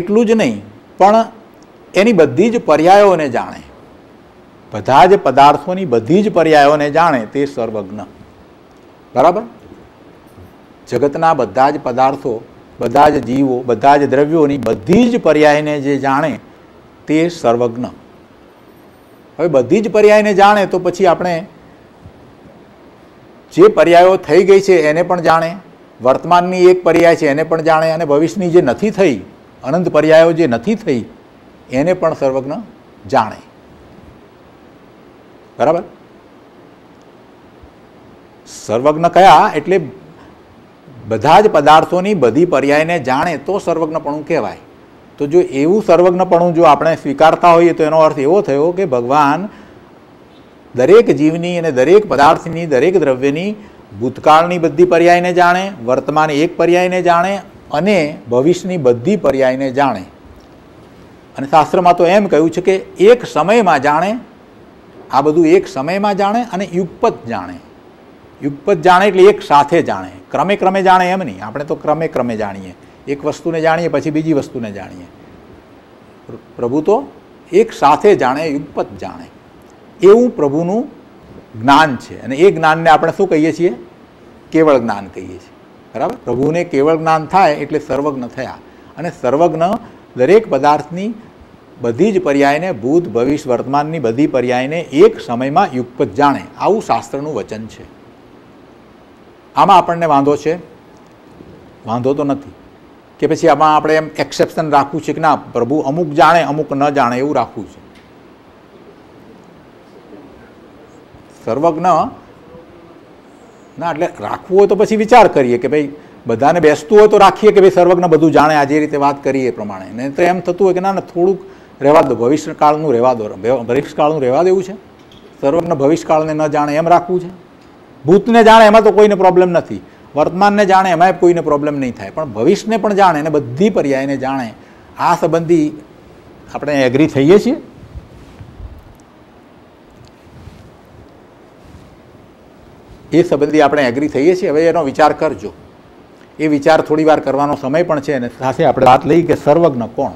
એટલું જ નહીં પણ એની બધી જ પર્યાયોને જાણે બધા જ પદાર્થોની બધી જ પર્યાયોને જાણે તે સર્વજ્ઞ બરાબર જગતના બધા જ પદાર્થો બધા જ જીવો બધા જ દ્રવ્યોની બધી જ પર્યાયને જે જાણે તે સર્વજ્ઞ હવે બધી જ પર્યાયને જાણે તો પછી આપણે જે પર્યાયો થઈ ગઈ છે એને પણ જાણે વર્તમાનની એક પર્યાય છે એને પણ જાણે અને ભવિષ્યની જે નથી થઈ અનંત પર્યાયો જે નથી થઈ એને પણ સર્વજ્ઞ જાણે બરાબર સર્વજ્ઞ કયા એટલે બધા જ પદાર્થોની બધી પર્યાયને જાણે તો સર્વજ્ઞપણું કહેવાય તો જો એવું સર્વજ્ઞપણું જો આપણે સ્વીકારતા હોઈએ તો એનો અર્થ એવો થયો કે ભગવાન દરેક જીવની અને દરેક પદાર્થની દરેક દ્રવ્યની ભૂતકાળની બધી પર્યાયને જાણે વર્તમાન એક પર્યાયને જાણે અને ભવિષ્યની બધી પર્યાયને જાણે અને શાસ્ત્રમાં તો એમ કહ્યું છે કે એક સમયમાં જાણે આ બધું એક સમયમાં જાણે અને યુગપત જાણે યુગપત જાણે એટલે એક સાથે જાણે ક્રમે ક્રમે જાણે એમ નહીં આપણે તો ક્રમે ક્રમે જાણીએ એક વસ્તુને જાણીએ પછી બીજી વસ્તુને જાણીએ પ્રભુ તો એક સાથે જાણે યુગપત જાણે એવું પ્રભુનું જ્ઞાન છે અને એ જ્ઞાનને આપણે શું કહીએ છીએ કેવળ જ્ઞાન કહીએ છીએ બરાબર પ્રભુને કેવળ જ્ઞાન થાય એટલે સર્વજ્ઞ થયા અને સર્વજ્ઞ દરેક પદાર્થની બધી જ પર્યાયને ભૂત ભવિષ્ય વર્તમાનની બધી પર્યાયને એક સમયમાં યુગપત જાણે આવું શાસ્ત્રનું વચન છે આમાં આપણને વાંધો છે વાંધો તો નથી કે પછી આમાં આપણે એમ એક્સેપ્શન રાખવું છે કે ના પ્રભુ અમુક જાણે અમુક ન જાણે એવું રાખવું છે સર્વજ્ઞ ના એટલે રાખવું હોય તો પછી વિચાર કરીએ કે ભાઈ બધાને બેસતું હોય તો રાખીએ કે ભાઈ સર્વજ્ઞ બધું જાણે આજે રીતે વાત કરીએ એ પ્રમાણે નહીં તો એમ થતું હોય કે ના ના થોડુંક રહેવા દો ભવિષ્યકાળનું રહેવા દો ભવિષ્યકાળનું રહેવા દેવું છે સર્વજ્ઞ ભવિષ્યકાળને ન જાણે એમ રાખવું છે ભૂતને જાણે એમાં તો કોઈને પ્રોબ્લેમ નથી વર્તમાનને જાણે એમાંય કોઈને પ્રોબ્લેમ નહીં થાય પણ ભવિષ્યને પણ જાણે અને બધી પર્યાયને જાણે આ સંબંધી આપણે એગ્રી થઈએ છીએ એ સંબંધી આપણે એગ્રી થઈએ છીએ હવે એનો વિચાર કરજો એ વિચાર થોડી વાર કરવાનો સમય પણ છે અને સાથે આપણે વાત લઈ કે સર્વજ્ઞ કોણ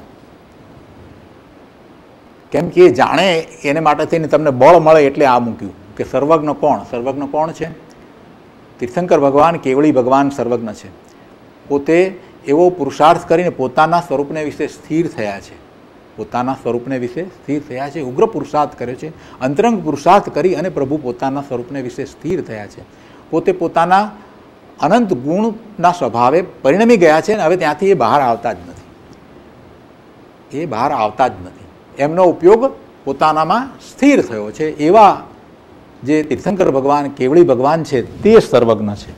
કેમ કે એ જાણે એને માટે થઈને તમને બળ મળે એટલે આ મૂક્યું કે સર્વજ્ઞ કોણ સર્વજ્ઞ કોણ છે તીર્થંકર ભગવાન કેવળી ભગવાન સર્વજ્ઞ છે પોતે એવો પુરુષાર્થ કરીને પોતાના સ્વરૂપને વિશે સ્થિર થયા છે પોતાના સ્વરૂપને વિશે સ્થિર થયા છે ઉગ્ર પુરુષાર્થ કર્યો છે અંતરંગ પુરુષાર્થ કરી અને પ્રભુ પોતાના સ્વરૂપને વિશે સ્થિર થયા છે પોતે પોતાના અનંત ગુણના સ્વભાવે પરિણમી ગયા છે અને હવે ત્યાંથી એ બહાર આવતા જ નથી એ બહાર આવતા જ નથી એમનો ઉપયોગ પોતાનામાં સ્થિર થયો છે એવા જે તીર્થંકર ભગવાન કેવળી ભગવાન છે તે સર્વજ્ઞ છે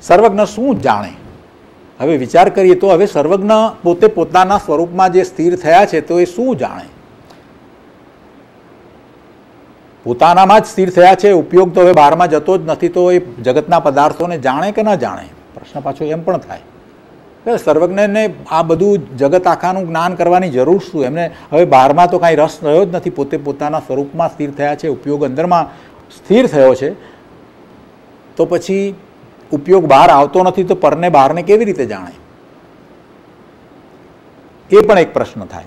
સર્વજ્ઞ શું જાણે હવે વિચાર કરીએ તો હવે સર્વજ્ઞ પોતે પોતાના સ્વરૂપમાં જે સ્થિર થયા છે તો એ શું જાણે પોતાનામાં જ સ્થિર થયા છે ઉપયોગ તો હવે બહારમાં જતો જ નથી તો એ જગતના પદાર્થોને જાણે કે ન જાણે પ્રશ્ન પાછો એમ પણ થાય સર્વજ્ઞને આ બધું જગત આખાનું જ્ઞાન કરવાની જરૂર શું એમને હવે બહારમાં તો કાંઈ રસ રહ્યો જ નથી પોતે પોતાના સ્વરૂપમાં સ્થિર થયા છે ઉપયોગ અંદરમાં સ્થિર થયો છે તો પછી ઉપયોગ બહાર આવતો નથી તો પરને બહારને કેવી રીતે જાણે એ પણ એક પ્રશ્ન થાય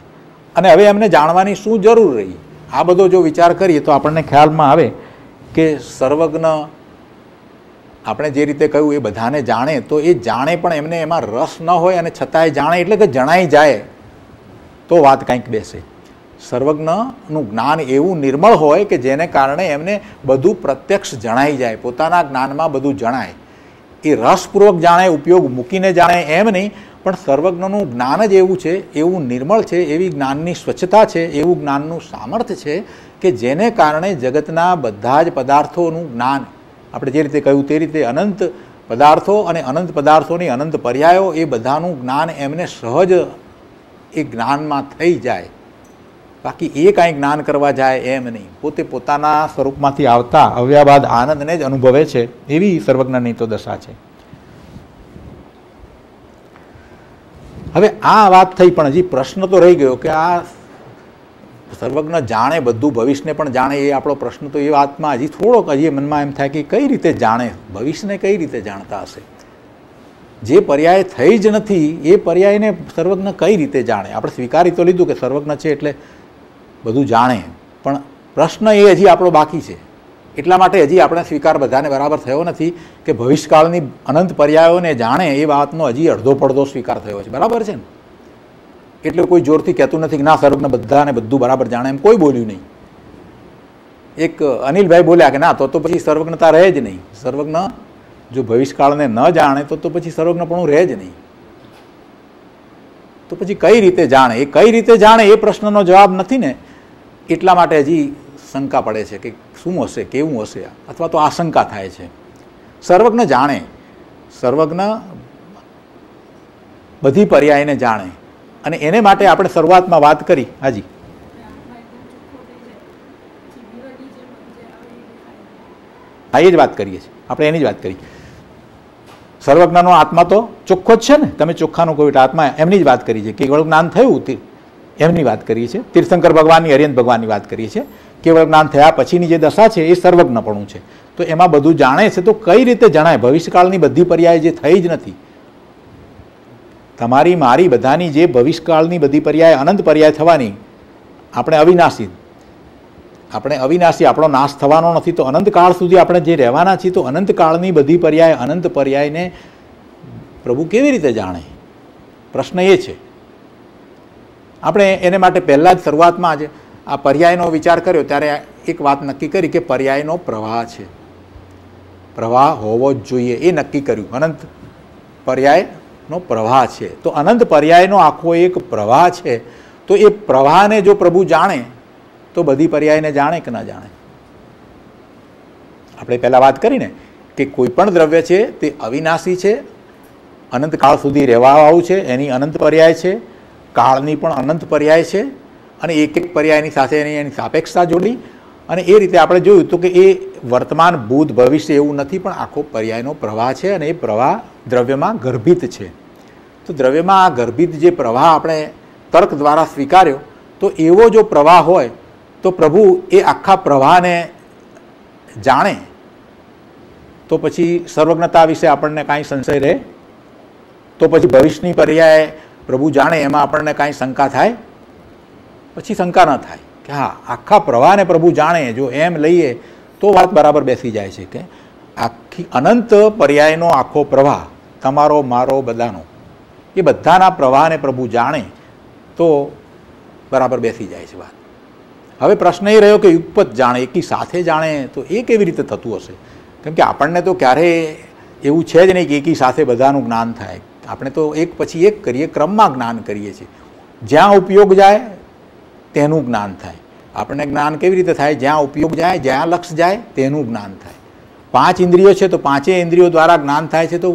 અને હવે એમને જાણવાની શું જરૂર રહી આ બધો જો વિચાર કરીએ તો આપણને ખ્યાલમાં આવે કે સર્વજ્ઞ આપણે જે રીતે કહ્યું એ બધાને જાણે તો એ જાણે પણ એમને એમાં રસ ન હોય અને છતાંય જાણે એટલે કે જણાઈ જાય તો વાત કંઈક બેસે સર્વજ્ઞનું જ્ઞાન એવું નિર્મળ હોય કે જેને કારણે એમને બધું પ્રત્યક્ષ જણાઈ જાય પોતાના જ્ઞાનમાં બધું જણાય એ રસપૂર્વક જાણે ઉપયોગ મૂકીને જાણે એમ નહીં પણ સર્વજ્ઞનું જ્ઞાન જ એવું છે એવું નિર્મળ છે એવી જ્ઞાનની સ્વચ્છતા છે એવું જ્ઞાનનું સામર્થ્ય છે કે જેને કારણે જગતના બધા જ પદાર્થોનું જ્ઞાન આપણે જે રીતે કહ્યું તે રીતે અનંત પદાર્થો અને અનંત પદાર્થોની અનંત પર્યાયો એ બધાનું જ્ઞાન એમને સહજ એ જ્ઞાનમાં થઈ જાય બાકી એ કાંઈ જ્ઞાન કરવા જાય એમ નહીં પોતે પોતાના સ્વરૂપમાંથી આવતા આવ્યા બાદ આનંદને જ અનુભવે છે એવી સર્વજ્ઞાની તો દશા છે હવે આ વાત થઈ પણ હજી પ્રશ્ન તો રહી ગયો કે આ સર્વજ્ઞ જાણે બધું ભવિષ્યને પણ જાણે એ આપણો પ્રશ્ન તો એ વાતમાં હજી થોડોક હજી મનમાં એમ થાય કે કઈ રીતે જાણે ભવિષ્યને કઈ રીતે જાણતા હશે જે પર્યાય થઈ જ નથી એ પર્યાયને સર્વજ્ઞ કઈ રીતે જાણે આપણે સ્વીકારી તો લીધું કે સર્વજ્ઞ છે એટલે બધું જાણે પણ પ્રશ્ન એ હજી આપણો બાકી છે એટલા માટે હજી આપણે સ્વીકાર બધાને બરાબર થયો નથી કે ભવિષ્યકાળની અનંત પર્યાયોને જાણે એ વાતનો હજી અડધો પડધો સ્વીકાર થયો છે બરાબર છે ને એટલે કોઈ જોરથી કહેતું નથી કે ના સ્વરૂપને બધાને બધું બરાબર જાણે એમ કોઈ બોલ્યું નહીં એક અનિલભાઈ બોલ્યા કે ના તો તો પછી સર્વજ્ઞતા રહે જ નહીં સર્વજ્ઞ જો ભવિષ્યકાળને ન જાણે તો તો પછી સર્વજ્ઞપણું રહે જ નહીં તો પછી કઈ રીતે જાણે એ કઈ રીતે જાણે એ પ્રશ્નનો જવાબ નથી ને એટલા માટે હજી શંકા પડે છે કે શું હશે કેવું હશે અથવા તો આશંકા થાય છે સર્વજ્ઞ જાણે સર્વજ્ઞ બધી પર્યાયને જાણે અને એને માટે આપણે શરૂઆતમાં વાત કરી હાજી હા એ જ વાત કરીએ છીએ આપણે એની જ વાત કરી સર્વજ્ઞાનો આત્મા તો ચોખ્ખો જ છે ને તમે ચોખ્ખાનો કોઈ આત્મા એમની જ વાત કરી છે કેવળ જ્ઞાન થયું એમની વાત કરીએ છીએ તીર્થંકર ભગવાનની હરિયંત ભગવાનની વાત કરીએ છીએ કેવળ જ્ઞાન થયા પછીની જે દશા છે એ સર્વજ્ઞપણું છે તો એમાં બધું જાણે છે તો કઈ રીતે જણાય ભવિષ્યકાળની બધી પર્યાય જે થઈ જ નથી તમારી મારી બધાની જે ભવિષ્યકાળની બધી પર્યાય અનંત પર્યાય થવાની આપણે અવિનાશી આપણે અવિનાશી આપણો નાશ થવાનો નથી તો અનંતકાળ સુધી આપણે જે રહેવાના છીએ તો અનંતકાળની બધી પર્યાય અનંત પર્યાયને પ્રભુ કેવી રીતે જાણે પ્રશ્ન એ છે આપણે એને માટે પહેલાં જ શરૂઆતમાં જ આ પર્યાયનો વિચાર કર્યો ત્યારે એક વાત નક્કી કરી કે પર્યાયનો પ્રવાહ છે પ્રવાહ હોવો જ જોઈએ એ નક્કી કર્યું અનંત પર્યાય નો પ્રવાહ છે તો અનંત પર્યાયનો આખો એક પ્રવાહ છે તો એ પ્રવાહને જો પ્રભુ જાણે તો બધી પર્યાયને જાણે કે ન જાણે આપણે પહેલાં વાત કરીને કે કોઈ પણ દ્રવ્ય છે તે અવિનાશી છે અનંતકાળ સુધી રહેવાવાળું છે એની અનંત પર્યાય છે કાળની પણ અનંત પર્યાય છે અને એક એક પર્યાયની સાથે એની એની સાપેક્ષતા જોડી અને એ રીતે આપણે જોયું તો કે એ વર્તમાન ભૂત ભવિષ્ય એવું નથી પણ આખો પર્યાયનો પ્રવાહ છે અને એ પ્રવાહ દ્રવ્યમાં ગર્ભિત છે તો દ્રવ્યમાં આ ગર્ભિત જે પ્રવાહ આપણે તર્ક દ્વારા સ્વીકાર્યો તો એવો જો પ્રવાહ હોય તો પ્રભુ એ આખા પ્રવાહને જાણે તો પછી સર્વજ્ઞતા વિશે આપણને કાંઈ સંશય રહે તો પછી ભવિષ્યની પર્યાય પ્રભુ જાણે એમાં આપણને કાંઈ શંકા થાય પછી શંકા ન થાય કે હા આખા પ્રવાહને પ્રભુ જાણે જો એમ લઈએ તો વાત બરાબર બેસી જાય છે કે આખી અનંત પર્યાયનો આખો પ્રવાહ તમારો મારો બધાનો એ બધાના પ્રવાહને પ્રભુ જાણે તો બરાબર બેસી જાય છે વાત હવે પ્રશ્ન એ રહ્યો કે યુગપત જાણે એકી સાથે જાણે તો એ કેવી રીતે થતું હશે કેમ કે આપણને તો ક્યારેય એવું છે જ નહીં કે એકી સાથે બધાનું જ્ઞાન થાય આપણે તો એક પછી એક કરીએ ક્રમમાં જ્ઞાન કરીએ છીએ જ્યાં ઉપયોગ જાય તેનું જ્ઞાન થાય આપણને જ્ઞાન કેવી રીતે થાય જ્યાં ઉપયોગ જાય જ્યાં લક્ષ જાય તેનું જ્ઞાન થાય પાંચ ઇન્દ્રિયો છે તો પાંચે ઇન્દ્રિયો દ્વારા જ્ઞાન થાય છે તો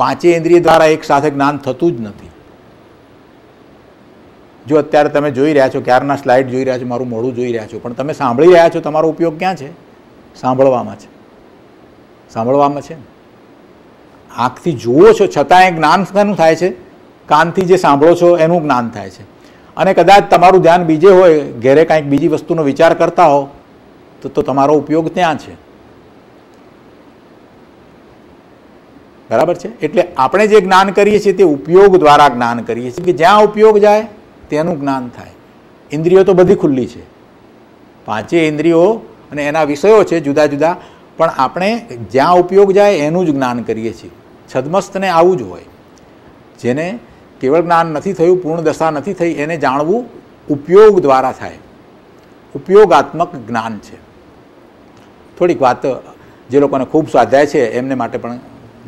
પાંચે ઇન્દ્રિય દ્વારા એક સાથે જ્ઞાન થતું જ નથી જો અત્યારે તમે જોઈ રહ્યા છો ક્યારના સ્લાઇડ જોઈ રહ્યા છો મારું મોડું જોઈ રહ્યા છો પણ તમે સાંભળી રહ્યા છો તમારો ઉપયોગ ક્યાં છે સાંભળવામાં છે સાંભળવામાં છે ને આંખથી જુઓ છો છતાં એ જ્ઞાન શેનું થાય છે કાનથી જે સાંભળો છો એનું જ્ઞાન થાય છે અને કદાચ તમારું ધ્યાન બીજે હોય ઘેરે કાંઈક બીજી વસ્તુનો વિચાર કરતા હો તો તો તમારો ઉપયોગ ત્યાં છે બરાબર છે એટલે આપણે જે જ્ઞાન કરીએ છીએ તે ઉપયોગ દ્વારા જ્ઞાન કરીએ છીએ કે જ્યાં ઉપયોગ જાય તેનું જ્ઞાન થાય ઇન્દ્રિયો તો બધી ખુલ્લી છે પાંચે ઇન્દ્રિયો અને એના વિષયો છે જુદા જુદા પણ આપણે જ્યાં ઉપયોગ જાય એનું જ જ્ઞાન કરીએ છીએ છદમસ્તને આવું જ હોય જેને કેવળ જ્ઞાન નથી થયું પૂર્ણ દશા નથી થઈ એને જાણવું ઉપયોગ દ્વારા થાય ઉપયોગાત્મક જ્ઞાન છે થોડીક વાત જે લોકોને ખૂબ સ્વાધ્યાય છે એમને માટે પણ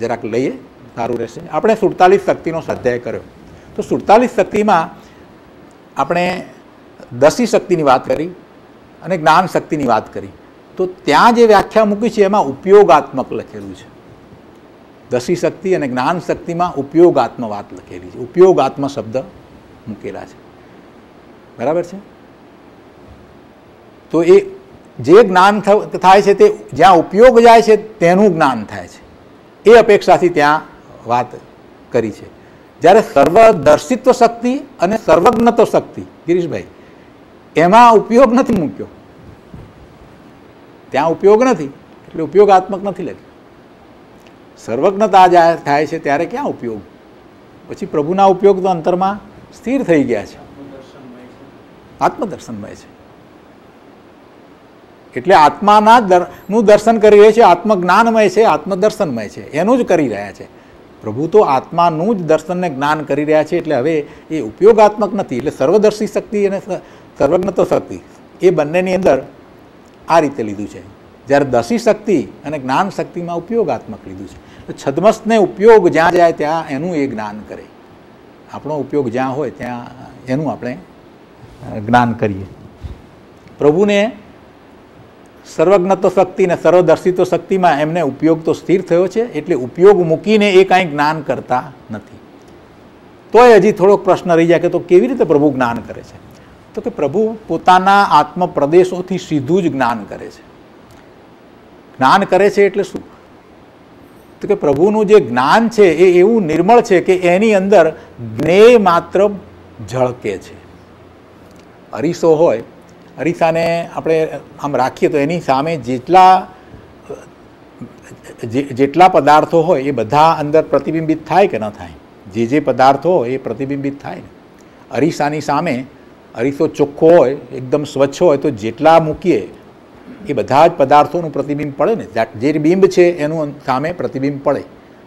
જરાક લઈએ સારું રહેશે આપણે સુડતાલીસ શક્તિનો સ્વાધ્યાય કર્યો તો સુડતાલીસ શક્તિમાં આપણે દસી શક્તિની વાત કરી અને જ્ઞાન શક્તિની વાત કરી તો ત્યાં જે વ્યાખ્યા મૂકી છે એમાં ઉપયોગાત્મક લખેલું છે દસી શક્તિ અને જ્ઞાન શક્તિમાં ઉપયોગાત્મ વાત લખેલી છે ઉપયોગાત્મ શબ્દ મૂકેલા છે બરાબર છે તો એ જે જ્ઞાન થાય છે તે જ્યાં ઉપયોગ જાય છે તેનું જ્ઞાન થાય છે એ અપેક્ષાથી ત્યાં વાત કરી છે જ્યારે સર્વદર્શિત્વ શક્તિ અને સર્વજ્ઞત્વ શક્તિ ગિરીશભાઈ એમાં ઉપયોગ નથી મૂક્યો ત્યાં ઉપયોગ નથી એટલે ઉપયોગાત્મક નથી લખ્યું સર્વજ્ઞતા જાહેર થાય છે ત્યારે ક્યાં ઉપયોગ પછી પ્રભુના ઉપયોગ તો અંતરમાં સ્થિર થઈ ગયા છે આત્મદર્શનમય છે એટલે આત્માના નું દર્શન કરી રહ્યા છે આત્મજ્ઞાનમય છે આત્મદર્શનમય છે એનું જ કરી રહ્યા છે પ્રભુ તો આત્માનું જ દર્શનને જ્ઞાન કરી રહ્યા છે એટલે હવે એ ઉપયોગાત્મક નથી એટલે સર્વદર્શી શક્તિ અને સર્વજ્ઞતો શક્તિ એ બંનેની અંદર આ રીતે લીધું છે જ્યારે દર્શી શક્તિ અને જ્ઞાન શક્તિમાં ઉપયોગાત્મક લીધું છે છદમસને ઉપયોગ જ્યાં જાય ત્યાં એનું એ જ્ઞાન કરે આપણો ઉપયોગ જ્યાં હોય ત્યાં એનું આપણે જ્ઞાન કરીએ પ્રભુને સર્વજ્ઞ તો શક્તિ ને સર્વદર્શી શક્તિમાં એમને ઉપયોગ તો સ્થિર થયો છે એટલે ઉપયોગ મૂકીને એ કાંઈ જ્ઞાન કરતા નથી તોય હજી થોડોક પ્રશ્ન રહી જાય કે તો કેવી રીતે પ્રભુ જ્ઞાન કરે છે તો કે પ્રભુ પોતાના આત્મપ્રદેશોથી સીધું જ જ્ઞાન કરે છે જ્ઞાન કરે છે એટલે શું તો કે પ્રભુનું જે જ્ઞાન છે એ એવું નિર્મળ છે કે એની અંદર જ્ઞેય માત્ર ઝળકે છે અરીસો હોય અરીસાને આપણે આમ રાખીએ તો એની સામે જેટલા જેટલા પદાર્થો હોય એ બધા અંદર પ્રતિબિંબિત થાય કે ન થાય જે જે પદાર્થો હોય એ પ્રતિબિંબિત થાય ને અરીસાની સામે અરીસો ચોખ્ખો હોય એકદમ સ્વચ્છ હોય તો જેટલા મૂકીએ એ બધા જ પદાર્થોનું પ્રતિબિંબ પડે ને જે બિંબ છે એનું સામે પ્રતિબિંબ પડે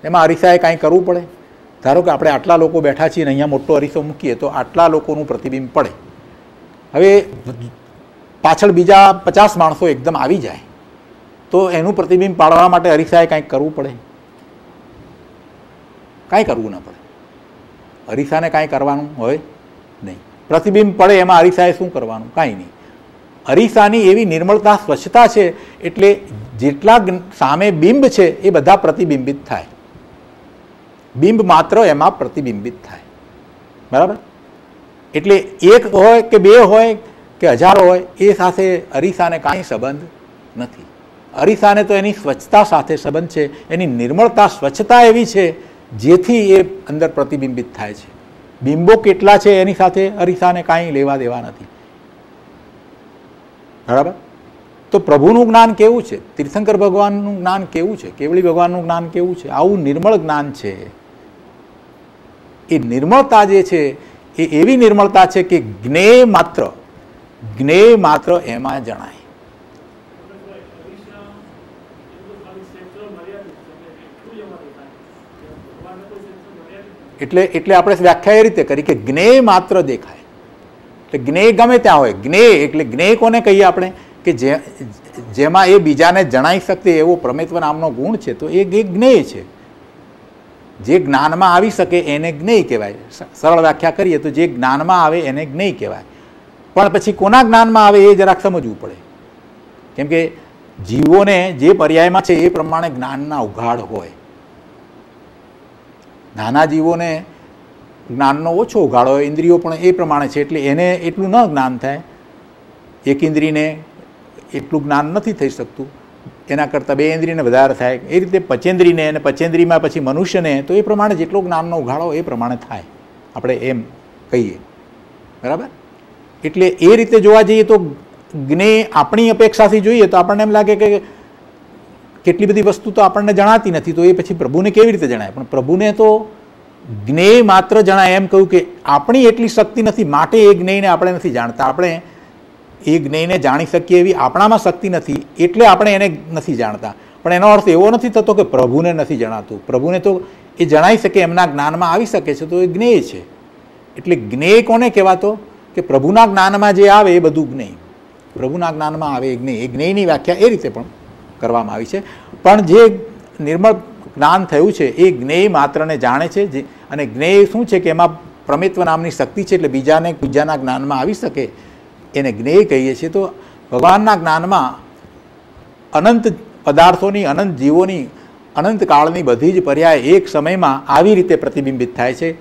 એમાં અરીસાએ કાંઈ કરવું પડે ધારો કે આપણે આટલા લોકો બેઠા છીએ ને અહીંયા મોટો અરીસો મૂકીએ તો આટલા લોકોનું પ્રતિબિંબ પડે હવે પાછળ બીજા પચાસ માણસો એકદમ આવી જાય તો એનું પ્રતિબિંબ પાડવા માટે અરીસાએ કાંઈક કરવું પડે કાંઈ કરવું ના પડે અરીસાને કાંઈ કરવાનું હોય નહીં પ્રતિબિંબ પડે એમાં અરીસાએ શું કરવાનું કાંઈ નહીં અરીસાની એવી નિર્મળતા સ્વચ્છતા છે એટલે જેટલા સામે બિંબ છે એ બધા પ્રતિબિંબિત થાય બિંબ માત્ર એમાં પ્રતિબિંબિત થાય બરાબર એટલે એક હોય કે બે હોય કે હજારો હોય એ સાથે અરીસાને કાંઈ સંબંધ નથી અરીસાને તો એની સ્વચ્છતા સાથે સંબંધ છે એની નિર્મળતા સ્વચ્છતા એવી છે જેથી એ અંદર પ્રતિબિંબિત થાય છે બિંબો કેટલા છે એની સાથે અરીસાને કાંઈ લેવા દેવા નથી બરાબર તો પ્રભુનું જ્ઞાન કેવું છે તીર્થંકર ભગવાનનું જ્ઞાન કેવું છે કેવળી ભગવાનનું જ્ઞાન કેવું છે આવું નિર્મળ જ્ઞાન છે એ નિર્મળતા જે છે એ એવી નિર્મળતા છે કે જ્ઞેય માત્ર જ્ઞેય માત્ર એમાં જણાય એટલે એટલે આપણે વ્યાખ્યા એ રીતે કરી કે જ્ઞેય માત્ર દેખાય એટલે જ્ઞેય ગમે ત્યાં હોય જ્ઞેય એટલે જ્ઞેય કોને કહીએ આપણે કે જે જેમાં એ બીજાને જણાઈ શકે એવો પ્રમેત્વ નામનો ગુણ છે તો એ જ્ઞેય છે જે જ્ઞાનમાં આવી શકે એને જ્ઞેય કહેવાય સરળ વ્યાખ્યા કરીએ તો જે જ્ઞાનમાં આવે એને જ્ઞેય કહેવાય પણ પછી કોના જ્ઞાનમાં આવે એ જરાક સમજવું પડે કેમ કે જીવોને જે પર્યાયમાં છે એ પ્રમાણે જ્ઞાનના ઉઘાડ હોય નાના જીવોને જ્ઞાનનો ઓછો ગાળો ઇન્દ્રિયો પણ એ પ્રમાણે છે એટલે એને એટલું ન જ્ઞાન થાય એક ઇન્દ્રિયને એટલું જ્ઞાન નથી થઈ શકતું એના કરતાં બે ઇન્દ્રિયને વધારે થાય એ રીતે પચેન્દ્રીને અને પચેન્દ્રીમાં પછી મનુષ્યને તો એ પ્રમાણે જેટલો જ્ઞાનનો ઉઘાડો એ પ્રમાણે થાય આપણે એમ કહીએ બરાબર એટલે એ રીતે જોવા જઈએ તો જ્ઞે આપણી અપેક્ષાથી જોઈએ તો આપણને એમ લાગે કે કેટલી બધી વસ્તુ તો આપણને જણાતી નથી તો એ પછી પ્રભુને કેવી રીતે જણાય પણ પ્રભુને તો જ્ઞેય માત્ર જણા એમ કહ્યું કે આપણી એટલી શક્તિ નથી માટે એ જ્ઞેયને આપણે નથી જાણતા આપણે એ જ્ઞેયને જાણી શકીએ એવી આપણામાં શક્તિ નથી એટલે આપણે એને નથી જાણતા પણ એનો અર્થ એવો નથી થતો કે પ્રભુને નથી જણાતું પ્રભુને તો એ જણાઈ શકે એમના જ્ઞાનમાં આવી શકે છે તો એ જ્ઞેય છે એટલે જ્ઞેય કોને કહેવાતો કે પ્રભુના જ્ઞાનમાં જે આવે એ બધું જ્ઞેય પ્રભુના જ્ઞાનમાં આવે એ જ્ઞેય એ જ્ઞેયની વ્યાખ્યા એ રીતે પણ કરવામાં આવી છે પણ જે નિર્મળ જ્ઞાન થયું છે એ જ્ઞેય માત્રને જાણે છે જે અને જ્ઞેય શું છે કે એમાં પ્રમિત્વ નામની શક્તિ છે એટલે બીજાને બીજાના જ્ઞાનમાં આવી શકે એને જ્ઞેય કહીએ છીએ તો ભગવાનના જ્ઞાનમાં અનંત પદાર્થોની અનંત જીવોની અનંત કાળની બધી જ પર્યાય એક સમયમાં આવી રીતે પ્રતિબિંબિત થાય છે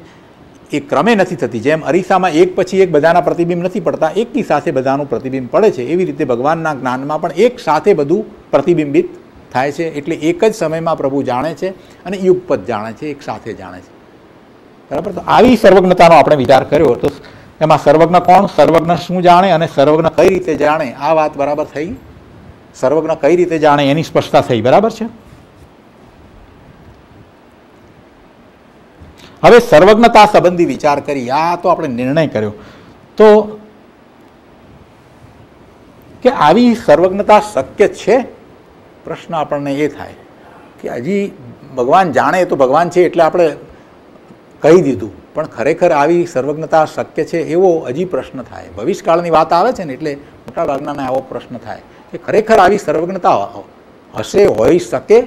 એ ક્રમે નથી થતી જેમ અરીસામાં એક પછી એક બધાના પ્રતિબિંબ નથી પડતા એકની સાથે બધાનું પ્રતિબિંબ પડે છે એવી રીતે ભગવાનના જ્ઞાનમાં પણ એક સાથે બધું પ્રતિબિંબિત થાય છે એટલે એક જ સમયમાં પ્રભુ જાણે છે અને યુગપત જાણે છે એક સાથે જાણે છે બરાબર તો આવી સર્વજ્ઞતાનો આપણે વિચાર કર્યો તો એમાં સર્વજ્ઞ કોણ સર્વજ્ઞ શું જાણે અને સર્વજ્ઞ કઈ રીતે જાણે આ વાત બરાબર થઈ સર્વજ્ઞ કઈ રીતે જાણે એની સ્પષ્ટતા થઈ બરાબર છે હવે સર્વજ્ઞતા સંબંધી વિચાર કરી આ તો આપણે નિર્ણય કર્યો તો કે આવી સર્વજ્ઞતા શક્ય છે પ્રશ્ન આપણને એ થાય કે હજી ભગવાન જાણે તો ભગવાન છે એટલે આપણે કહી દીધું પણ ખરેખર આવી સર્વજ્ઞતા શક્ય છે એવો હજી પ્રશ્ન થાય ભવિષ્યકાળની વાત આવે છે ને એટલે મોટાભાગનાને આવો પ્રશ્ન થાય કે ખરેખર આવી સર્વજ્ઞતા હશે હોઈ શકે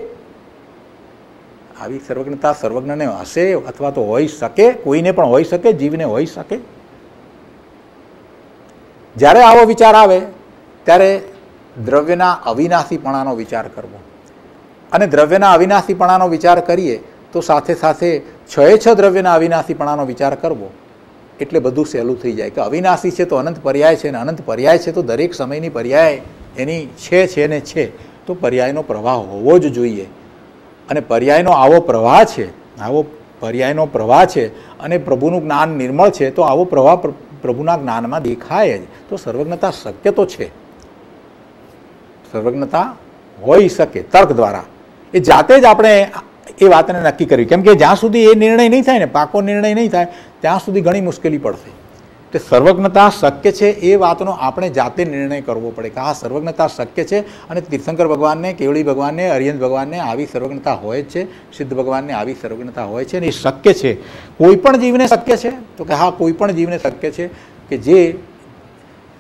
આવી સર્વજ્ઞતા સર્વજ્ઞને હશે અથવા તો હોઈ શકે કોઈને પણ હોઈ શકે જીવને હોઈ શકે જ્યારે આવો વિચાર આવે ત્યારે દ્રવ્યના અવિનાશીપણાનો વિચાર કરવો અને દ્રવ્યના અવિનાશીપણાનો વિચાર કરીએ તો સાથે સાથે છએ છ દ્રવ્યના અવિનાશીપણાનો વિચાર કરવો એટલે બધું સહેલું થઈ જાય કે અવિનાશી છે તો અનંત પર્યાય છે અને અનંત પર્યાય છે તો દરેક સમયની પર્યાય એની છે છે ને છે તો પર્યાયનો પ્રવાહ હોવો જ જોઈએ અને પર્યાયનો આવો પ્રવાહ છે આવો પર્યાયનો પ્રવાહ છે અને પ્રભુનું જ્ઞાન નિર્મળ છે તો આવો પ્રવાહ પ્રભુના જ્ઞાનમાં દેખાય જ તો સર્વજ્ઞતા શક્ય તો છે સર્વજ્ઞતા હોઈ શકે તર્ક દ્વારા એ જાતે જ આપણે એ વાતને નક્કી કરવી કેમ કે જ્યાં સુધી એ નિર્ણય નહીં થાય ને પાકો નિર્ણય નહીં થાય ત્યાં સુધી ઘણી મુશ્કેલી પડશે તે સર્વજ્ઞતા શક્ય છે એ વાતનો આપણે જાતે નિર્ણય કરવો પડે કે આ સર્વજ્ઞતા શક્ય છે અને તીર્થંકર ભગવાનને કેવળી ભગવાનને અરિયંત ભગવાનને આવી સર્વજ્ઞતા હોય જ છે સિદ્ધ ભગવાનને આવી સર્વજ્ઞતા હોય છે અને એ શક્ય છે કોઈ પણ જીવને શક્ય છે તો કે હા કોઈ પણ જીવને શક્ય છે કે જે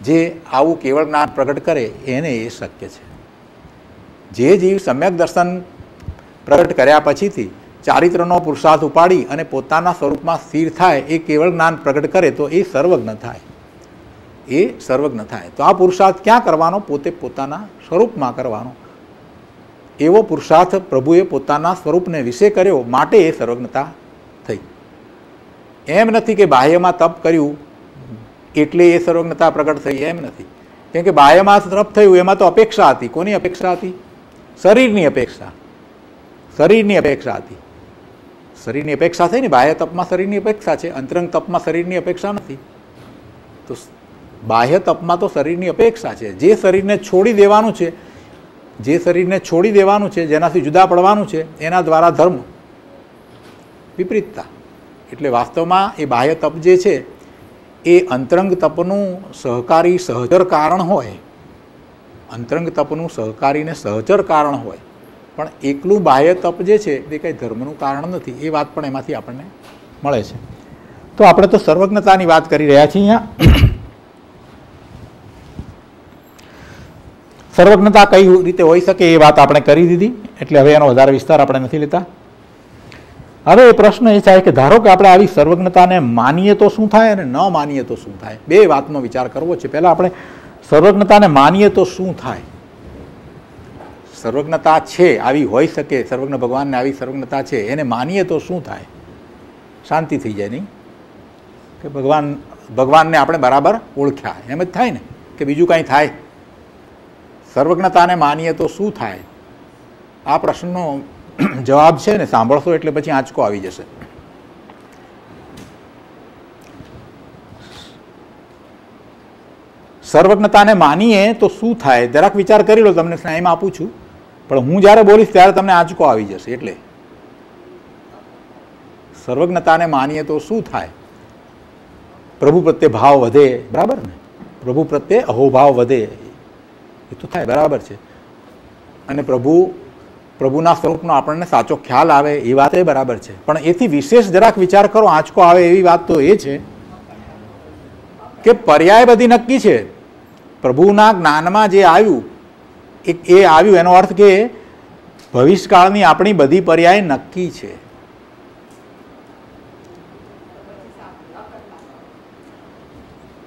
જે આવું કેવળ જ્ઞાન પ્રગટ કરે એને એ શક્ય છે જે જીવ સમ્યક દર્શન પ્રગટ કર્યા પછીથી ચારિત્રનો પુરુષાર્થ ઉપાડી અને પોતાના સ્વરૂપમાં સ્થિર થાય એ કેવળ જ્ઞાન પ્રગટ કરે તો એ સર્વજ્ઞ થાય એ સર્વજ્ઞ થાય તો આ પુરુષાર્થ ક્યાં કરવાનો પોતે પોતાના સ્વરૂપમાં કરવાનો એવો પુરુષાર્થ પ્રભુએ પોતાના સ્વરૂપને વિશે કર્યો માટે એ સર્વજ્ઞતા થઈ એમ નથી કે બાહ્યમાં તપ કર્યું એટલે એ સર્વજ્ઞતા પ્રગટ થઈ એમ નથી કેમ કે બાહ્યમાં તરફ થયું એમાં તો અપેક્ષા હતી કોની અપેક્ષા હતી શરીરની અપેક્ષા શરીરની અપેક્ષા હતી શરીરની અપેક્ષા થઈ ને બાહ્ય તપમાં શરીરની અપેક્ષા છે અંતરંગ તપમાં શરીરની અપેક્ષા નથી તો બાહ્ય તપમાં તો શરીરની અપેક્ષા છે જે શરીરને છોડી દેવાનું છે જે શરીરને છોડી દેવાનું છે જેનાથી જુદા પડવાનું છે એના દ્વારા ધર્મ વિપરીતતા એટલે વાસ્તવમાં એ બાહ્ય તપ જે છે એ અંતરંગ તપનું સહકારી સહચર કારણ હોય અંતરંગ તપનું સહકારીને સહચર કારણ હોય પણ એકલું બાહ્ય તપ જે છે એ કંઈ ધર્મનું કારણ નથી એ વાત પણ એમાંથી આપણને મળે છે તો આપણે તો સર્વજ્ઞતાની વાત કરી રહ્યા છીએ અહીંયા સર્વજ્ઞતા કઈ રીતે હોઈ શકે એ વાત આપણે કરી દીધી એટલે હવે એનો વધારે વિસ્તાર આપણે નથી લેતા હવે એ પ્રશ્ન એ થાય કે ધારો કે આપણે આવી સર્વજ્ઞતાને માનીએ તો શું થાય અને ન માનીએ તો શું થાય બે વાતનો વિચાર કરવો છે પહેલાં આપણે સર્વજ્ઞતાને માનીએ તો શું થાય સર્વજ્ઞતા છે આવી હોઈ શકે સર્વજ્ઞ ભગવાનને આવી સર્વજ્ઞતા છે એને માનીએ તો શું થાય શાંતિ થઈ જાય નહીં કે ભગવાન ભગવાનને આપણે બરાબર ઓળખ્યા એમ જ થાય ને કે બીજું કાંઈ થાય સર્વજ્ઞતાને માનીએ તો શું થાય આ પ્રશ્નનો જવાબ છે ને સાંભળશો એટલે પછી આંચકો આવી જશે સર્વજ્ઞતાને માનીએ તો શું થાય જરાક વિચાર કરી લો તમને ટાઈમ આપું છું પણ હું જ્યારે બોલીશ ત્યારે તમને આંચકો આવી જશે એટલે સર્વજ્ઞતાને માનીએ તો શું થાય પ્રભુ પ્રત્યે ભાવ વધે બરાબર ને પ્રભુ પ્રત્યે અહોભાવ વધે એ તો થાય બરાબર છે અને પ્રભુ પ્રભુના સ્વરૂપનો આપણને સાચો ખ્યાલ આવે એ વાત એ બરાબર છે પણ એથી વિશેષ જરાક વિચાર કરો આંચકો આવે એવી વાત તો એ છે કે પર્યાય બધી નક્કી છે પ્રભુના જ્ઞાનમાં જે આવ્યું એ આવ્યું એનો અર્થ કે ભવિષ્યકાળની આપણી બધી પર્યાય નક્કી છે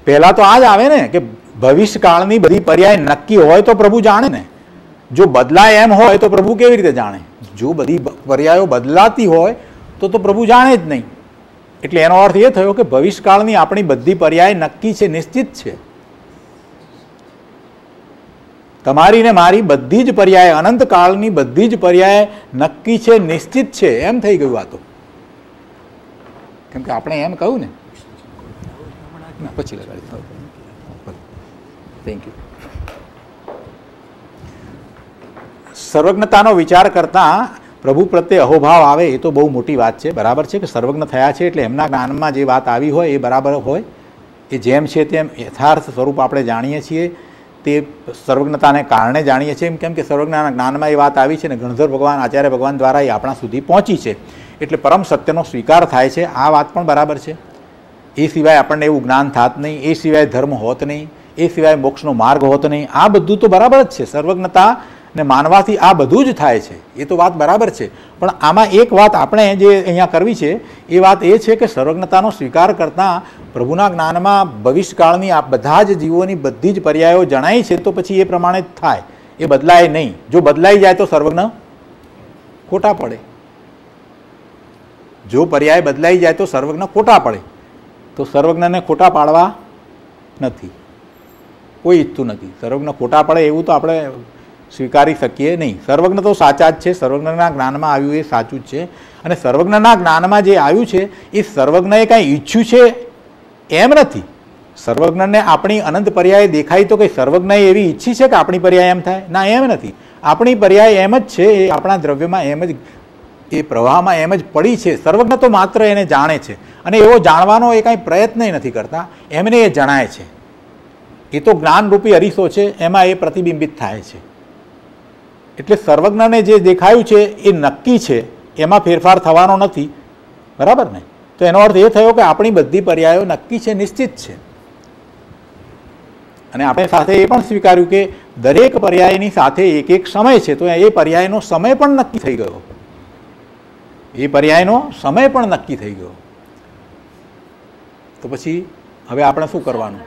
પહેલાં તો આ જ આવે ને કે ભવિષ્યકાળની બધી પર્યાય નક્કી હોય તો પ્રભુ જાણે ને જો બદલાય એમ હોય તો પ્રભુ કેવી રીતે જાણે જો બધી પર્યાયો બદલાતી હોય તો તો પ્રભુ જાણે જ નહીં એટલે એનો અર્થ એ થયો કે ભવિષ્યકાળની આપણી બધી પર્યાય નક્કી છે નિશ્ચિત છે તમારી ને મારી બધી જ પર્યાય અનંતકાળની બધી જ પર્યાય નક્કી છે નિશ્ચિત છે એમ થઈ ગયું આ તો કેમ કે આપણે એમ કહ્યું ને પછી લગાડી થેન્ક યુ સર્વજ્ઞતાનો વિચાર કરતાં પ્રભુ પ્રત્યે અહોભાવ આવે એ તો બહુ મોટી વાત છે બરાબર છે કે સર્વજ્ઞ થયા છે એટલે એમના જ્ઞાનમાં જે વાત આવી હોય એ બરાબર હોય એ જેમ છે તેમ યથાર્થ સ્વરૂપ આપણે જાણીએ છીએ તે સર્વજ્ઞતાને કારણે જાણીએ છીએ એમ કેમ કે સર્વજ્ઞાના જ્ઞાનમાં એ વાત આવી છે ને ગણધર ભગવાન આચાર્ય ભગવાન દ્વારા એ આપણા સુધી પહોંચી છે એટલે પરમ સત્યનો સ્વીકાર થાય છે આ વાત પણ બરાબર છે એ સિવાય આપણને એવું જ્ઞાન થાત નહીં એ સિવાય ધર્મ હોત નહીં એ સિવાય મોક્ષનો માર્ગ હોત નહીં આ બધું તો બરાબર જ છે સર્વજ્ઞતા ને માનવાથી આ બધું જ થાય છે એ તો વાત બરાબર છે પણ આમાં એક વાત આપણે જે અહીંયા કરવી છે એ વાત એ છે કે સર્વજ્ઞતાનો સ્વીકાર કરતાં પ્રભુના જ્ઞાનમાં ભવિષ્યકાળની આ બધા જ જીવોની બધી જ પર્યાયો જણાય છે તો પછી એ પ્રમાણે જ થાય એ બદલાય નહીં જો બદલાઈ જાય તો સર્વજ્ઞ ખોટા પડે જો પર્યાય બદલાઈ જાય તો સર્વજ્ઞ ખોટા પડે તો સર્વજ્ઞને ખોટા પાડવા નથી કોઈ ઈચ્છતું નથી સર્વજ્ઞ ખોટા પડે એવું તો આપણે સ્વીકારી શકીએ નહીં સર્વજ્ઞ તો સાચા જ છે સર્વજ્ઞના જ્ઞાનમાં આવ્યું એ સાચું જ છે અને સર્વજ્ઞના જ્ઞાનમાં જે આવ્યું છે એ સર્વજ્ઞએ કાંઈ ઈચ્છ્યું છે એમ નથી સર્વજ્ઞને આપણી અનંત પર્યાય દેખાય તો કંઈ સર્વજ્ઞએ એવી ઈચ્છી છે કે આપણી પર્યાય એમ થાય ના એમ નથી આપણી પર્યાય એમ જ છે એ આપણા દ્રવ્યમાં એમ જ એ પ્રવાહમાં એમ જ પડી છે સર્વજ્ઞ તો માત્ર એને જાણે છે અને એવો જાણવાનો એ કાંઈ પ્રયત્ન નથી કરતા એમને એ જણાય છે એ તો જ્ઞાનરૂપી અરીસો છે એમાં એ પ્રતિબિંબિત થાય છે એટલે સર્વજ્ઞને જે દેખાયું છે એ નક્કી છે એમાં ફેરફાર થવાનો નથી બરાબર ને તો એનો અર્થ એ થયો કે આપણી બધી પર્યાયો નક્કી છે નિશ્ચિત છે અને આપણે સાથે એ પણ સ્વીકાર્યું કે દરેક પર્યાયની સાથે એક એક સમય છે તો એ પર્યાયનો સમય પણ નક્કી થઈ ગયો એ પર્યાયનો સમય પણ નક્કી થઈ ગયો તો પછી હવે આપણે શું કરવાનું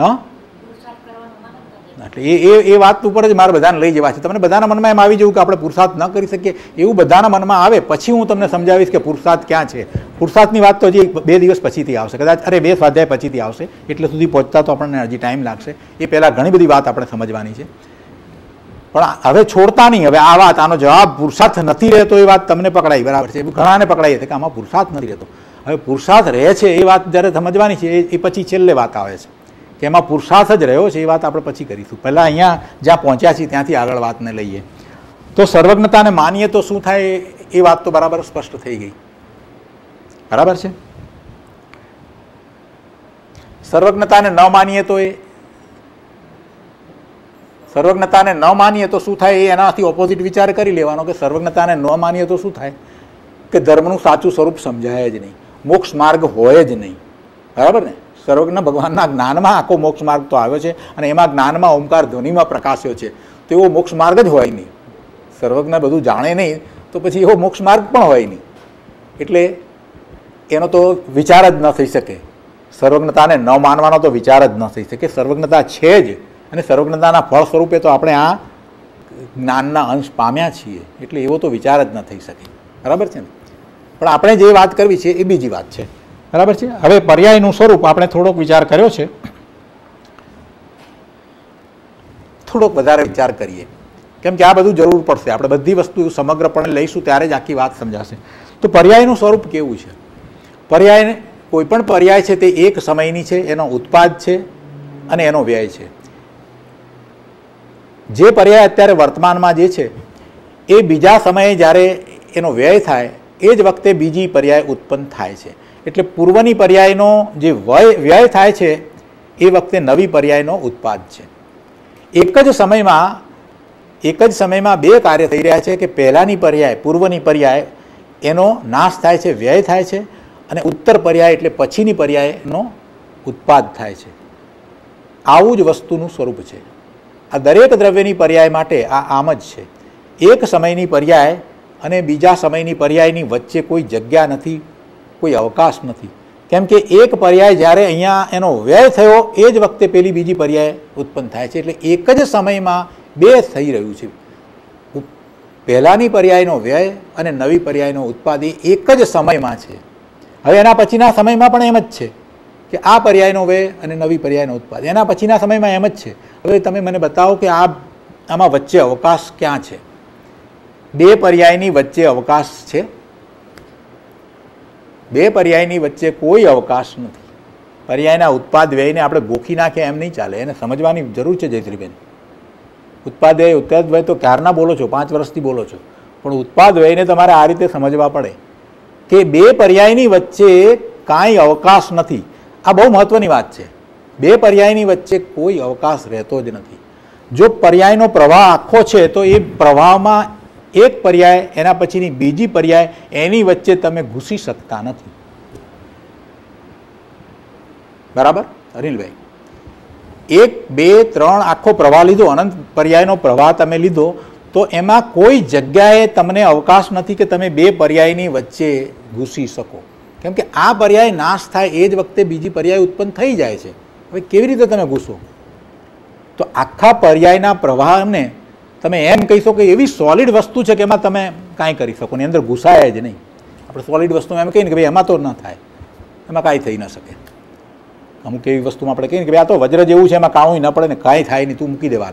હા એટલે એ એ એ વાત ઉપર જ મારે બધાને લઈ જવા છે તમને બધાના મનમાં એમ આવી જવું કે આપણે પુરુષાર્થ ન કરી શકીએ એવું બધાના મનમાં આવે પછી હું તમને સમજાવીશ કે પુરુષાર્થ ક્યાં છે પુરુષાર્થની વાત તો હજી બે દિવસ પછીથી આવશે કદાચ અરે બે સ્વાધ્યાય પછીથી આવશે એટલે સુધી પહોંચતા તો આપણને હજી ટાઈમ લાગશે એ પહેલાં ઘણી બધી વાત આપણે સમજવાની છે પણ હવે છોડતા નહીં હવે આ વાત આનો જવાબ પુરુષાર્થ નથી રહેતો એ વાત તમને પકડાઈ બરાબર છે ઘણાને પકડાઈ હતી કે આમાં પુરુષાર્થ નથી રહેતો હવે પુરુષાર્થ રહે છે એ વાત જ્યારે સમજવાની છે એ પછી છેલ્લે વાત આવે છે તેમાં પુરુષાર્થ જ રહ્યો છે એ વાત આપણે પછી કરીશું પહેલાં અહીંયા જ્યાં પહોંચ્યા છીએ ત્યાંથી આગળ વાતને લઈએ તો સર્વજ્ઞતાને માનીએ તો શું થાય એ વાત તો બરાબર સ્પષ્ટ થઈ ગઈ બરાબર છે સર્વજ્ઞતાને ન માનીએ તો એ સર્વજ્ઞતાને ન માનીએ તો શું થાય એ એનાથી ઓપોઝિટ વિચાર કરી લેવાનો કે સર્વજ્ઞતાને ન માનીએ તો શું થાય કે ધર્મનું સાચું સ્વરૂપ સમજાય જ નહીં મોક્ષ માર્ગ હોય જ નહીં બરાબર ને સર્વજ્ઞ ભગવાનના જ્ઞાનમાં આખો મોક્ષ માર્ગ તો આવ્યો છે અને એમાં જ્ઞાનમાં ઓમકાર ધ્વનિમાં પ્રકાશ્યો છે તેવો મોક્ષ માર્ગ જ હોય નહીં સર્વજ્ઞ બધું જાણે નહીં તો પછી એવો મોક્ષ માર્ગ પણ હોય નહીં એટલે એનો તો વિચાર જ ન થઈ શકે સર્વજ્ઞતાને ન માનવાનો તો વિચાર જ ન થઈ શકે સર્વજ્ઞતા છે જ અને સર્વજ્ઞતાના ફળ સ્વરૂપે તો આપણે આ જ્ઞાનના અંશ પામ્યા છીએ એટલે એવો તો વિચાર જ ન થઈ શકે બરાબર છે ને પણ આપણે જે વાત કરવી છે એ બીજી વાત છે બરાબર છે હવે પર્યાયનું સ્વરૂપ આપણે થોડોક વિચાર કર્યો છે થોડોક વધારે વિચાર કરીએ કેમ કે આ બધું જરૂર પડશે આપણે બધી વસ્તુ સમગ્રપણે લઈશું ત્યારે જ આખી વાત સમજાશે તો પર્યાયનું સ્વરૂપ કેવું છે પર્યાય પણ પર્યાય છે તે એક સમયની છે એનો ઉત્પાદ છે અને એનો વ્યય છે જે પર્યાય અત્યારે વર્તમાનમાં જે છે એ બીજા સમયે જ્યારે એનો વ્યય થાય એ જ વખતે બીજી પર્યાય ઉત્પન્ન થાય છે એટલે પૂર્વની પર્યાયનો જે વય વ્યય થાય છે એ વખતે નવી પર્યાયનો ઉત્પાદ છે એક જ સમયમાં એક જ સમયમાં બે કાર્ય થઈ રહ્યા છે કે પહેલાંની પર્યાય પૂર્વની પર્યાય એનો નાશ થાય છે વ્યય થાય છે અને ઉત્તર પર્યાય એટલે પછીની પર્યાયનો ઉત્પાદ થાય છે આવું જ વસ્તુનું સ્વરૂપ છે આ દરેક દ્રવ્યની પર્યાય માટે આ આમ જ છે એક સમયની પર્યાય અને બીજા સમયની પર્યાયની વચ્ચે કોઈ જગ્યા નથી કોઈ અવકાશ નથી કેમ કે એક પર્યાય જ્યારે અહીંયા એનો વ્યય થયો એ જ વખતે પેલી બીજી પર્યાય ઉત્પન્ન થાય છે એટલે એક જ સમયમાં બે થઈ રહ્યું છે પહેલાંની પર્યાયનો વ્યય અને નવી પર્યાયનો ઉત્પાદન એક જ સમયમાં છે હવે એના પછીના સમયમાં પણ એમ જ છે કે આ પર્યાયનો વ્યય અને નવી પર્યાયનો ઉત્પાદ એના પછીના સમયમાં એમ જ છે હવે તમે મને બતાવો કે આ આમાં વચ્ચે અવકાશ ક્યાં છે બે પર્યાયની વચ્ચે અવકાશ છે બે પર્યાયની વચ્ચે કોઈ અવકાશ નથી પર્યાયના ઉત્પાદ વ્યયને આપણે ગોખી નાખે એમ નહીં ચાલે એને સમજવાની જરૂર છે જયશ્રીબેન ઉત્પાદ વ્યય ઉત્પાદ વ્યય તો ક્યારના બોલો છો પાંચ વર્ષથી બોલો છો પણ ઉત્પાદ વ્યયને તમારે આ રીતે સમજવા પડે કે બે પર્યાયની વચ્ચે કાંઈ અવકાશ નથી આ બહુ મહત્ત્વની વાત છે બે પર્યાયની વચ્ચે કોઈ અવકાશ રહેતો જ નથી જો પર્યાયનો પ્રવાહ આખો છે તો એ પ્રવાહમાં એક પર્યાય એના પછીની બીજી પર્યાય એની વચ્ચે તમે ઘૂસી શકતા નથી બરાબર અનિલભાઈ એક બે ત્રણ આખો પ્રવાહ લીધો અનંત પર્યાયનો પ્રવાહ તમે લીધો તો એમાં કોઈ જગ્યાએ તમને અવકાશ નથી કે તમે બે પર્યાયની વચ્ચે ઘૂસી શકો કેમ કે આ પર્યાય નાશ થાય એ જ વખતે બીજી પર્યાય ઉત્પન્ન થઈ જાય છે હવે કેવી રીતે તમે ઘૂસો તો આખા પર્યાયના પ્રવાહને તમે એમ કહી શકો કે એવી સોલિડ વસ્તુ છે કે એમાં તમે કાંઈ કરી શકો ને અંદર ઘૂસાય જ નહીં આપણે સોલિડ વસ્તુ એમ કહીએ ને કે ભાઈ એમાં તો ન થાય એમાં કાંઈ થઈ ન શકે અમુક એવી વસ્તુમાં આપણે કહીએ ને કે ભાઈ આ તો વજ્ર જેવું છે એમાં કાંઈ ન પડે ને કાંઈ થાય નહીં તું મૂકી દેવા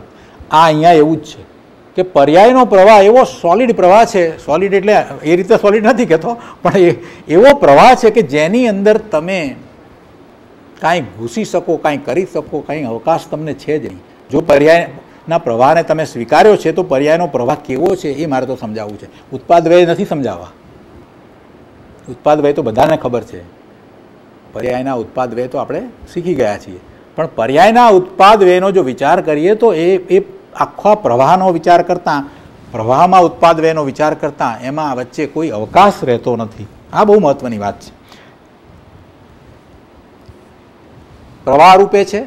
આ અહીંયા એવું જ છે કે પર્યાયનો પ્રવાહ એવો સોલિડ પ્રવાહ છે સોલિડ એટલે એ રીતે સોલિડ નથી કહેતો પણ એ એવો પ્રવાહ છે કે જેની અંદર તમે કાંઈ ઘૂસી શકો કાંઈ કરી શકો કાંઈ અવકાશ તમને છે જ નહીં જો પર્યાય ના પ્રવાહને તમે સ્વીકાર્યો છે તો પર્યાયનો પ્રવાહ કેવો છે એ મારે તો સમજાવવું છે ઉત્પાદ વ્યય નથી સમજાવવા ઉત્પાદ વ્યય તો બધાને ખબર છે પર્યાયના ઉત્પાદ વ્યય તો આપણે શીખી ગયા છીએ પણ પર્યાયના ઉત્પાદ વ્યયનો જો વિચાર કરીએ તો એ એ આખા પ્રવાહનો વિચાર કરતાં પ્રવાહમાં ઉત્પાદ વ્યયનો વિચાર કરતાં એમાં વચ્ચે કોઈ અવકાશ રહેતો નથી આ બહુ મહત્ત્વની વાત છે પ્રવાહ રૂપે છે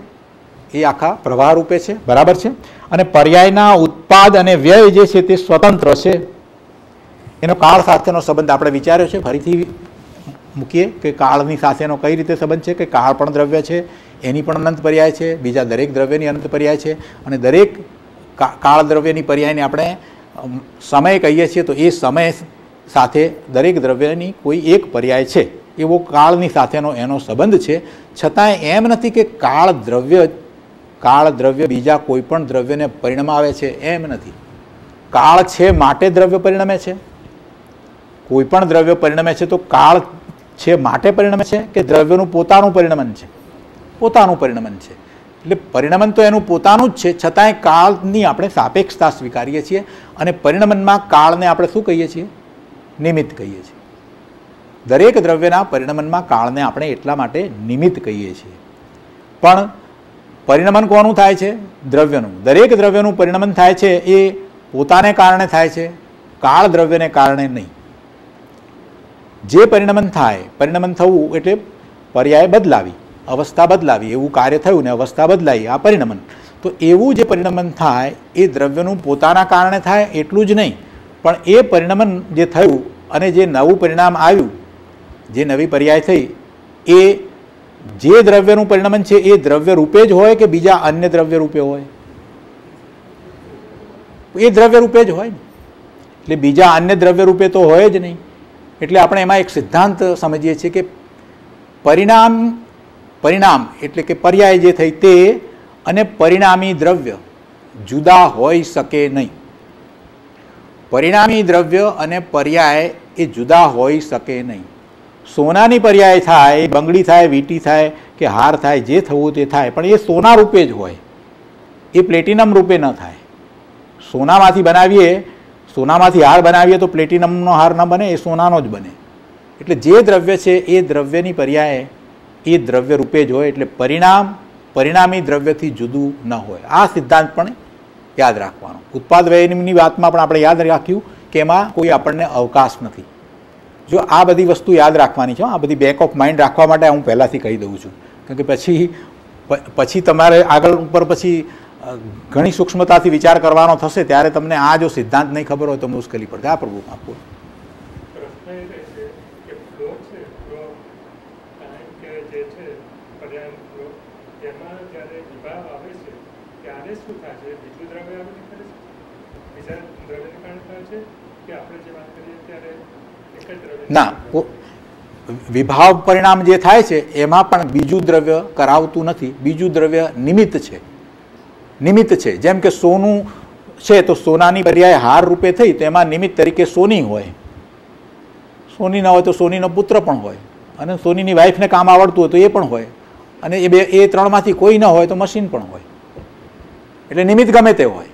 એ આખા પ્રવાહ રૂપે છે બરાબર છે અને પર્યાયના ઉત્પાદ અને વ્યય જે છે તે સ્વતંત્ર છે એનો કાળ સાથેનો સંબંધ આપણે વિચાર્યો છે ફરીથી મૂકીએ કે કાળની સાથેનો કઈ રીતે સંબંધ છે કે કાળ પણ દ્રવ્ય છે એની પણ અનંત પર્યાય છે બીજા દરેક દ્રવ્યની અનંત પર્યાય છે અને દરેક કાળ દ્રવ્યની પર્યાયને આપણે સમય કહીએ છીએ તો એ સમય સાથે દરેક દ્રવ્યની કોઈ એક પર્યાય છે એવો કાળની સાથેનો એનો સંબંધ છે છતાંય એમ નથી કે કાળ દ્રવ્ય કાળ દ્રવ્ય બીજા કોઈ પણ દ્રવ્યને પરિણમાવે છે એમ નથી કાળ છે માટે દ્રવ્ય પરિણમે છે કોઈ પણ દ્રવ્ય પરિણમે છે તો કાળ છે માટે પરિણમે છે કે દ્રવ્યનું પોતાનું પરિણમન છે પોતાનું પરિણમન છે એટલે પરિણમન તો એનું પોતાનું જ છે છતાંય કાળની આપણે સાપેક્ષતા સ્વીકારીએ છીએ અને પરિણમનમાં કાળને આપણે શું કહીએ છીએ નિમિત્ત કહીએ છીએ દરેક દ્રવ્યના પરિણમનમાં કાળને આપણે એટલા માટે નિમિત્ત કહીએ છીએ પણ પરિણમન કોનું થાય છે દ્રવ્યનું દરેક દ્રવ્યનું પરિણમન થાય છે એ પોતાને કારણે થાય છે કાળ દ્રવ્યને કારણે નહીં જે પરિણમન થાય પરિણમન થવું એટલે પર્યાય બદલાવી અવસ્થા બદલાવી એવું કાર્ય થયું ને અવસ્થા બદલાવી આ પરિણમન તો એવું જે પરિણમન થાય એ દ્રવ્યનું પોતાના કારણે થાય એટલું જ નહીં પણ એ પરિણમન જે થયું અને જે નવું પરિણામ આવ્યું જે નવી પર્યાય થઈ એ જે દ્રવ્યનું પરિણમન છે એ દ્રવ્ય રૂપે જ હોય કે બીજા અન્ય દ્રવ્ય રૂપે હોય એ દ્રવ્ય રૂપે જ હોય ને એટલે બીજા અન્ય દ્રવ્ય રૂપે તો હોય જ નહીં એટલે આપણે એમાં એક સિદ્ધાંત સમજીએ છીએ કે પરિણામ પરિણામ એટલે કે પર્યાય જે થઈ તે અને પરિણામી દ્રવ્ય જુદા હોઈ શકે નહીં પરિણામી દ્રવ્ય અને પર્યાય એ જુદા હોઈ શકે નહીં સોનાની પર્યાય થાય એ બંગડી થાય વીટી થાય કે હાર થાય જે થવું તે થાય પણ એ સોના રૂપે જ હોય એ પ્લેટિનમ રૂપે ન થાય સોનામાંથી બનાવીએ સોનામાંથી હાર બનાવીએ તો પ્લેટિનમનો હાર ન બને એ સોનાનો જ બને એટલે જે દ્રવ્ય છે એ દ્રવ્યની પર્યાય એ દ્રવ્ય રૂપે જ હોય એટલે પરિણામ પરિણામી દ્રવ્યથી જુદું ન હોય આ સિદ્ધાંત પણ યાદ રાખવાનો ઉત્પાદ વ્યયની વાતમાં પણ આપણે યાદ રાખ્યું કે એમાં કોઈ આપણને અવકાશ નથી જો આ બધી વસ્તુ યાદ રાખવાની છે આ બધી બેક ઓફ માઇન્ડ રાખવા માટે હું પહેલાંથી કહી દઉં છું કારણ કે પછી પછી તમારે આગળ ઉપર પછી ઘણી સૂક્ષ્મતાથી વિચાર કરવાનો થશે ત્યારે તમને આ જો સિદ્ધાંત નહીં ખબર હોય તો મુશ્કેલી પડશે આ પ્રભુ આપવું ના વિભાવ પરિણામ જે થાય છે એમાં પણ બીજું દ્રવ્ય કરાવતું નથી બીજું દ્રવ્ય નિમિત્ત છે નિમિત્ત છે જેમ કે સોનું છે તો સોનાની પર્યાય હાર રૂપે થઈ તો એમાં નિમિત્ત તરીકે સોની હોય સોની ના હોય તો સોનીનો પુત્ર પણ હોય અને સોનીની વાઈફને કામ આવડતું હોય તો એ પણ હોય અને એ બે એ ત્રણમાંથી કોઈ ન હોય તો મશીન પણ હોય એટલે નિમિત્ત ગમે તે હોય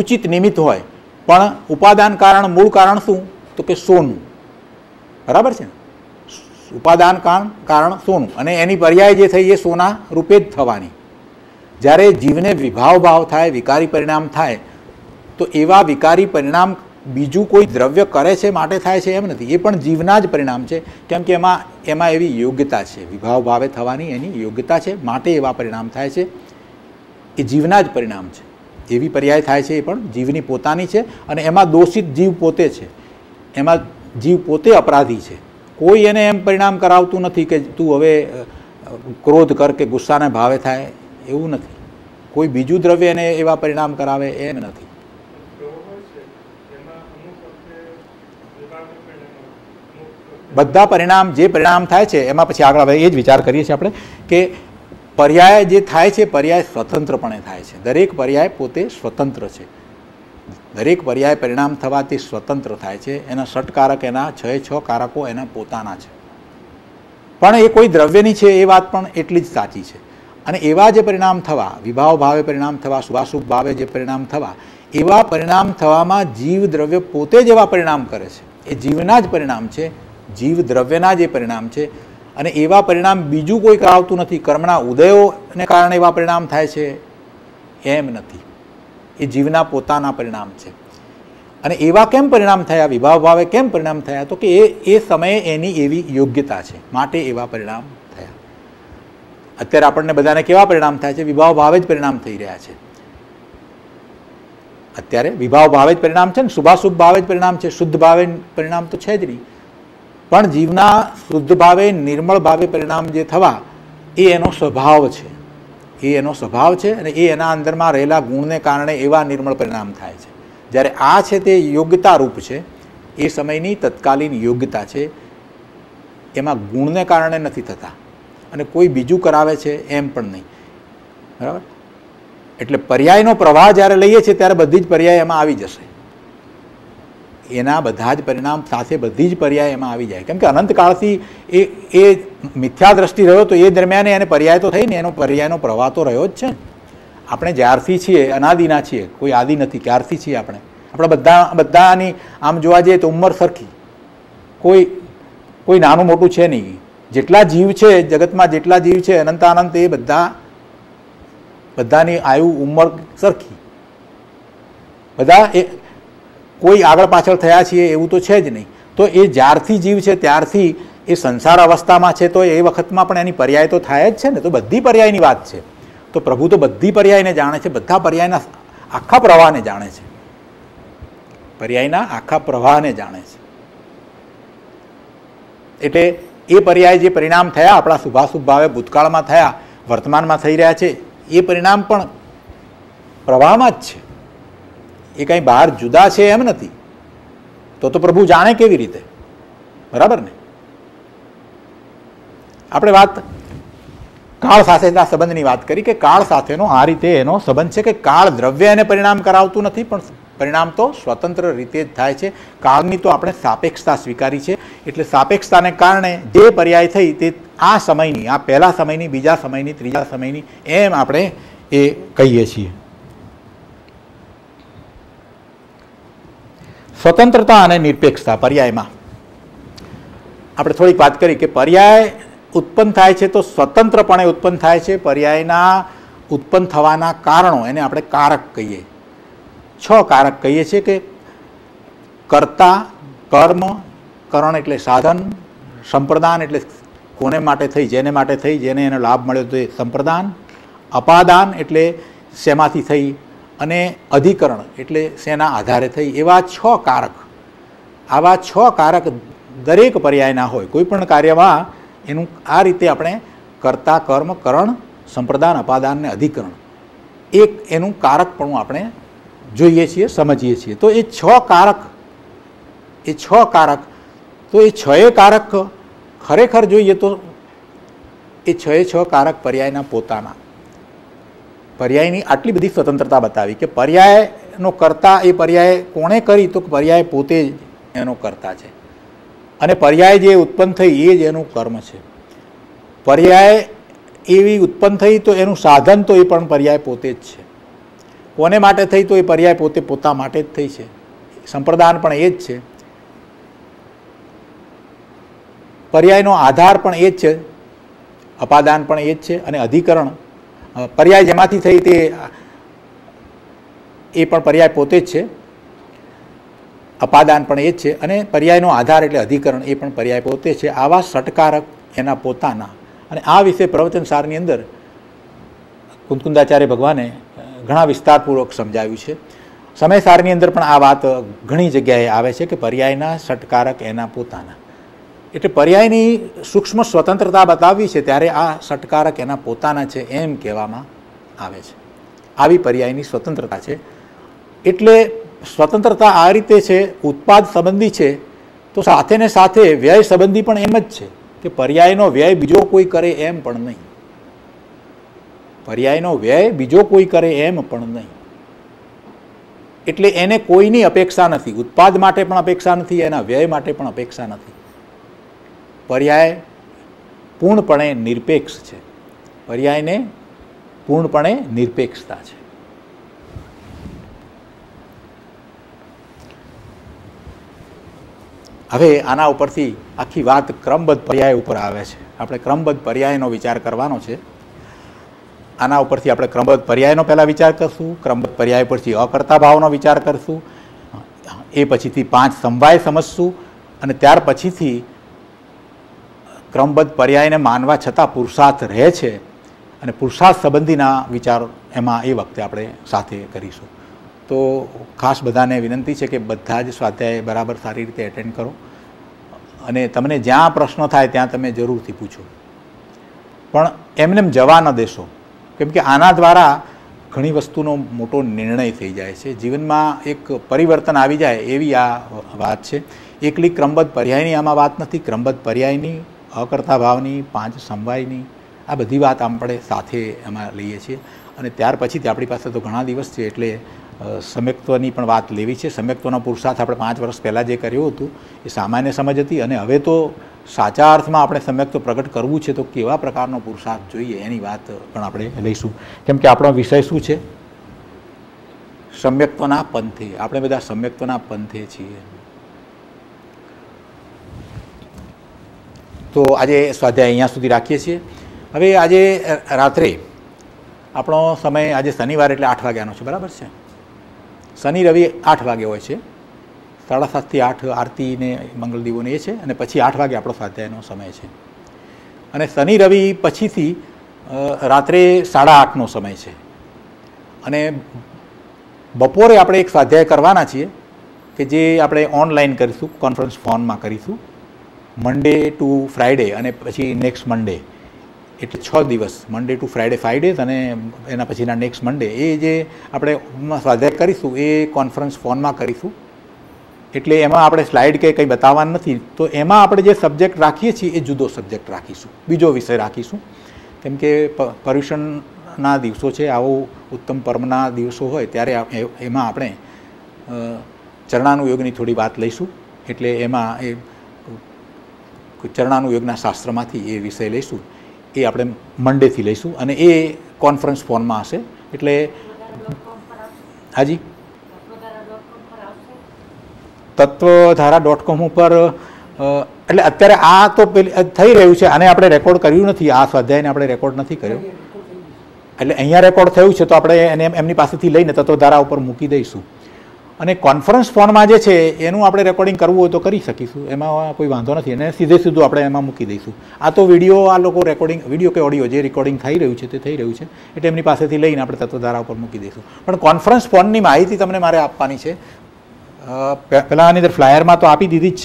ઉચિત નિમિત્ત હોય પણ ઉપાદાન કારણ મૂળ કારણ શું તો કે સોનું બરાબર છે ઉપાદાન કારણ કારણ સોનું અને એની પર્યાય જે થઈ એ સોના રૂપે જ થવાની જ્યારે જીવને વિભાવ ભાવ થાય વિકારી પરિણામ થાય તો એવા વિકારી પરિણામ બીજું કોઈ દ્રવ્ય કરે છે માટે થાય છે એમ નથી એ પણ જીવના જ પરિણામ છે કેમ કે એમાં એમાં એવી યોગ્યતા છે વિભાવ ભાવે થવાની એની યોગ્યતા છે માટે એવા પરિણામ થાય છે એ જીવના જ પરિણામ છે એવી પર્યાય થાય છે એ પણ જીવની પોતાની છે અને એમાં દોષિત જીવ પોતે છે એમાં જીવ પોતે અપરાધી છે કોઈ એને એમ પરિણામ કરાવતું નથી કે તું હવે ક્રોધ કર કે ગુસ્સાને ભાવે થાય એવું નથી કોઈ બીજું દ્રવ્ય એને એવા પરિણામ કરાવે એમ નથી બધા પરિણામ જે પરિણામ થાય છે એમાં પછી આગળ હવે એ જ વિચાર કરીએ છીએ આપણે કે પર્યાય જે થાય છે પર્યાય સ્વતંત્રપણે થાય છે દરેક પર્યાય પોતે સ્વતંત્ર છે દરેક પર્યાય પરિણામ થવાથી સ્વતંત્ર થાય છે એના ષટકારક એના છ છ કારકો એના પોતાના છે પણ એ કોઈ દ્રવ્યની છે એ વાત પણ એટલી જ સાચી છે અને એવા જે પરિણામ થવા વિભાવ ભાવે પરિણામ થવા શુભાશુભ ભાવે જે પરિણામ થવા એવા પરિણામ થવામાં જીવ દ્રવ્ય પોતે જ એવા પરિણામ કરે છે એ જીવના જ પરિણામ છે જીવ દ્રવ્યના જ એ પરિણામ છે અને એવા પરિણામ બીજું કોઈ કરાવતું નથી કર્મના ઉદયોને કારણે એવા પરિણામ થાય છે એમ નથી એ જીવના પોતાના પરિણામ છે અને એવા કેમ પરિણામ થયા વિભાવ ભાવે કેમ પરિણામ થયા તો કે એ એ સમયે એની એવી યોગ્યતા છે માટે એવા પરિણામ થયા અત્યારે આપણને બધાને કેવા પરિણામ થયા છે વિભાવ ભાવે જ પરિણામ થઈ રહ્યા છે અત્યારે વિભાવ ભાવે જ પરિણામ છે ને શુભાશુભ ભાવે જ પરિણામ છે શુદ્ધ ભાવે પરિણામ તો છે જ નહીં પણ જીવના શુદ્ધ ભાવે નિર્મળ ભાવે પરિણામ જે થવા એ એનો સ્વભાવ છે એ એનો સ્વભાવ છે અને એ એના અંદરમાં રહેલા ગુણને કારણે એવા નિર્મળ પરિણામ થાય છે જ્યારે આ છે તે યોગ્યતારૂપ છે એ સમયની તત્કાલીન યોગ્યતા છે એમાં ગુણને કારણે નથી થતા અને કોઈ બીજું કરાવે છે એમ પણ નહીં બરાબર એટલે પર્યાયનો પ્રવાહ જ્યારે લઈએ છીએ ત્યારે બધી જ પર્યાય એમાં આવી જશે એના બધા જ પરિણામ સાથે બધી જ પર્યાય એમાં આવી જાય કેમ કે અનંતકાળથી એ એ મિથ્યા દ્રષ્ટિ રહ્યો તો એ દરમિયાન એને પર્યાય તો થઈ ને એનો પર્યાયનો પ્રવાહ તો રહ્યો જ છે આપણે જ્યારથી છીએ અનાદિના છીએ કોઈ આદિ નથી ક્યારથી છીએ આપણે આપણે બધા બધાની આમ જોવા જઈએ તો ઉંમર સરખી કોઈ કોઈ નાનું મોટું છે નહીં જેટલા જીવ છે જગતમાં જેટલા જીવ છે અનંત આનંદ એ બધા બધાની આયુ ઉંમર સરખી બધા એ કોઈ આગળ પાછળ થયા છીએ એવું તો છે જ નહીં તો એ જ્યારથી જીવ છે ત્યારથી એ સંસાર અવસ્થામાં છે તો એ વખતમાં પણ એની પર્યાય તો થાય જ છે ને તો બધી પર્યાયની વાત છે તો પ્રભુ તો બધી પર્યાયને જાણે છે બધા પર્યાયના આખા પ્રવાહને જાણે છે પર્યાયના આખા પ્રવાહને જાણે છે એટલે એ પર્યાય જે પરિણામ થયા આપણા શુભાશુભ ભાવે ભૂતકાળમાં થયા વર્તમાનમાં થઈ રહ્યા છે એ પરિણામ પણ પ્રવાહમાં જ છે એ કંઈ બહાર જુદા છે એમ નથી તો તો પ્રભુ જાણે કેવી રીતે બરાબર ને આપણે વાત કાળ સાથેના સંબંધની વાત કરી કે કાળ સાથેનો આ રીતે એનો સંબંધ છે કે કાળ દ્રવ્ય એને પરિણામ કરાવતું નથી પણ પરિણામ તો સ્વતંત્ર રીતે જ થાય છે કાળની તો આપણે સાપેક્ષતા સ્વીકારી છે એટલે સાપેક્ષતાને કારણે જે પર્યાય થઈ તે આ સમયની આ પહેલા સમયની બીજા સમયની ત્રીજા સમયની એમ આપણે એ કહીએ છીએ સ્વતંત્રતા અને નિરપેક્ષતા પર્યાયમાં આપણે થોડીક વાત કરી કે પર્યાય ઉત્પન્ન થાય છે તો સ્વતંત્રપણે ઉત્પન્ન થાય છે પર્યાયના ઉત્પન્ન થવાના કારણો એને આપણે કારક કહીએ છ કારક કહીએ છીએ કે કર્તા કર્મ કરણ એટલે સાધન સંપ્રદાન એટલે કોને માટે થઈ જેને માટે થઈ જેને એનો લાભ મળ્યો તે સંપ્રદાન અપાદાન એટલે શેમાંથી થઈ અને અધિકરણ એટલે શેના આધારે થઈ એવા છ કારક આવા છ કારક દરેક પર્યાયના હોય કોઈપણ કાર્યમાં એનું આ રીતે આપણે કરતા કર્મ કરણ સંપ્રદાન અપાદાન ને અધિકરણ એક એનું કારકપણું આપણે જોઈએ છીએ સમજીએ છીએ તો એ છ કારક એ છ કારક તો એ છએ કારક ખરેખર જોઈએ તો એ છએ છ કારક પર્યાયના પોતાના પર્યાયની આટલી બધી સ્વતંત્રતા બતાવી કે પર્યાયનો કરતા એ પર્યાય કોણે કરી તો પર્યાય પોતે જ એનો કરતા છે અને પર્યાય જે ઉત્પન્ન થઈ એ જ એનું કર્મ છે પર્યાય એવી ઉત્પન્ન થઈ તો એનું સાધન તો એ પણ પર્યાય પોતે જ છે કોને માટે થઈ તો એ પર્યાય પોતે પોતા માટે જ થઈ છે સંપ્રદાન પણ એ જ છે પર્યાયનો આધાર પણ એ જ છે અપાદાન પણ એ જ છે અને અધિકરણ પર્યાય જેમાંથી થઈ તે એ પણ પર્યાય પોતે જ છે અપાદાન પણ એ જ છે અને પર્યાયનો આધાર એટલે અધિકરણ એ પણ પર્યાય પોતે છે આવા સટકારક એના પોતાના અને આ વિશે પ્રવચન સારની અંદર કુંદકુંદાચાર્ય ભગવાને ઘણા વિસ્તારપૂર્વક સમજાવ્યું છે સમયસારની અંદર પણ આ વાત ઘણી જગ્યાએ આવે છે કે પર્યાયના સટકારક એના પોતાના એટલે પર્યાયની સૂક્ષ્મ સ્વતંત્રતા બતાવી છે ત્યારે આ સટકારક એના પોતાના છે એમ કહેવામાં આવે છે આવી પર્યાયની સ્વતંત્રતા છે એટલે સ્વતંત્રતા આ રીતે છે ઉત્પાદ સંબંધી છે તો સાથે ને સાથે વ્યય સંબંધી પણ એમ જ છે કે પર્યાયનો વ્યય બીજો કોઈ કરે એમ પણ નહીં પર્યાયનો વ્યય બીજો કોઈ કરે એમ પણ નહીં એટલે એને કોઈની અપેક્ષા નથી ઉત્પાદ માટે પણ અપેક્ષા નથી એના વ્યય માટે પણ અપેક્ષા નથી પર્યાય પૂર્ણપણે નિરપેક્ષ છે પર્યાયને પૂર્ણપણે નિરપેક્ષતા છે હવે આના ઉપરથી આખી વાત ક્રમબદ્ધ પર્યાય ઉપર આવે છે આપણે ક્રમબદ્ધ પર્યાયનો વિચાર કરવાનો છે આના ઉપરથી આપણે ક્રમબદ્ધ પર્યાયનો પહેલાં વિચાર કરશું ક્રમબદ્ધ પર્યાય પરથી અકર્તા ભાવનો વિચાર કરશું એ પછીથી પાંચ સમવાય સમજશું અને ત્યાર પછીથી ક્રમબદ્ધ પર્યાયને માનવા છતાં પુરુષાર્થ રહે છે અને પુરુષાર્થ સંબંધીના વિચારો એમાં એ વખતે આપણે સાથે કરીશું તો ખાસ બધાને વિનંતી છે કે બધા જ સ્વાધ્યાય બરાબર સારી રીતે એટેન્ડ કરો અને તમને જ્યાં પ્રશ્નો થાય ત્યાં તમે જરૂરથી પૂછો પણ એમને જવા ન દેશો કેમકે આના દ્વારા ઘણી વસ્તુનો મોટો નિર્ણય થઈ જાય છે જીવનમાં એક પરિવર્તન આવી જાય એવી આ વાત છે એકલી ક્રમબદ્ધ પર્યાયની આમાં વાત નથી ક્રમબદ્ધ પર્યાયની અકર્તા ભાવની પાંચ સમવાયની આ બધી વાત આપણે સાથે એમાં લઈએ છીએ અને ત્યાર પછી આપણી પાસે તો ઘણા દિવસ છે એટલે સમ્યક્ત્વની પણ વાત લેવી છે સમ્યક્ત્વના પુરુષાર્થ આપણે પાંચ વર્ષ પહેલાં જે કર્યું હતું એ સામાન્ય સમજ હતી અને હવે તો સાચા અર્થમાં આપણે સમ્યક્ત્વ પ્રગટ કરવું છે તો કેવા પ્રકારનો પુરુષાર્થ જોઈએ એની વાત પણ આપણે લઈશું કેમ કે આપણો વિષય શું છે સમ્યક્ત્વના પંથે આપણે બધા સમ્યક્ત્વના પંથે છીએ તો આજે સ્વાધ્યાય અહીંયા સુધી રાખીએ છીએ હવે આજે રાત્રે આપણો સમય આજે શનિવાર એટલે આઠ વાગ્યાનો છે બરાબર છે શનિ રવિ આઠ વાગે હોય છે સાડા સાતથી આઠ આરતીને મંગલદીવોને એ છે અને પછી આઠ વાગે આપણો સ્વાધ્યાયનો સમય છે અને શનિ રવિ પછીથી રાત્રે સાડા આઠનો સમય છે અને બપોરે આપણે એક સ્વાધ્યાય કરવાના છીએ કે જે આપણે ઓનલાઈન કરીશું કોન્ફરન્સ ફોનમાં કરીશું મંડે ટુ ફ્રાઈડે અને પછી નેક્સ્ટ મંડે એટલે છ દિવસ Monday to Friday five days અને એના પછીના નેક્સ્ટ મન્ડે એ જે આપણે સ્વાધ્યાય કરીશું એ કોન્ફરન્સ ફોનમાં કરીશું એટલે એમાં આપણે સ્લાઇડ કે કંઈ બતાવવાનું નથી તો એમાં આપણે જે સબ્જેક્ટ રાખીએ છીએ એ જુદો સબ્જેક્ટ રાખીશું બીજો વિષય રાખીશું કેમ કે પર્યુષણના દિવસો છે આવો ઉત્તમ પર્મના દિવસો હોય ત્યારે એમાં આપણે ચરણાનું યોગની થોડી વાત લઈશું એટલે એમાં એ ચરણાનુયોગના શાસ્ત્રમાંથી એ વિષય લઈશું એ આપણે મંડેથી લઈશું અને એ કોન્ફરન્સ ફોનમાં હશે એટલે હાજી તત્વધારા ડોટ કોમ ઉપર એટલે અત્યારે આ તો પેલી થઈ રહ્યું છે અને આપણે રેકોર્ડ કર્યું નથી આ સ્વાધ્યાયને આપણે રેકોર્ડ નથી કર્યો એટલે અહીંયા રેકોર્ડ થયું છે તો આપણે એને એમની પાસેથી લઈને તત્વધારા ઉપર મૂકી દઈશું અને કોન્ફરન્સ ફોનમાં જે છે એનું આપણે રેકોર્ડિંગ કરવું હોય તો કરી શકીશું એમાં કોઈ વાંધો નથી અને સીધે સીધું આપણે એમાં મૂકી દઈશું આ તો વિડીયો આ લોકો રેકોર્ડિંગ વિડીયો કે ઓડિયો જે રેકોર્ડિંગ થઈ રહ્યું છે તે થઈ રહ્યું છે એટલે એમની પાસેથી લઈને આપણે તત્વધારા ઉપર મૂકી દઈશું પણ કોન્ફરન્સ ફોનની માહિતી તમને મારે આપવાની છે પહેલાં આની અંદર ફ્લાયરમાં તો આપી દીધી જ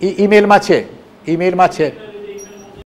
છે ઈમેલમાં છે ઈમેલમાં છે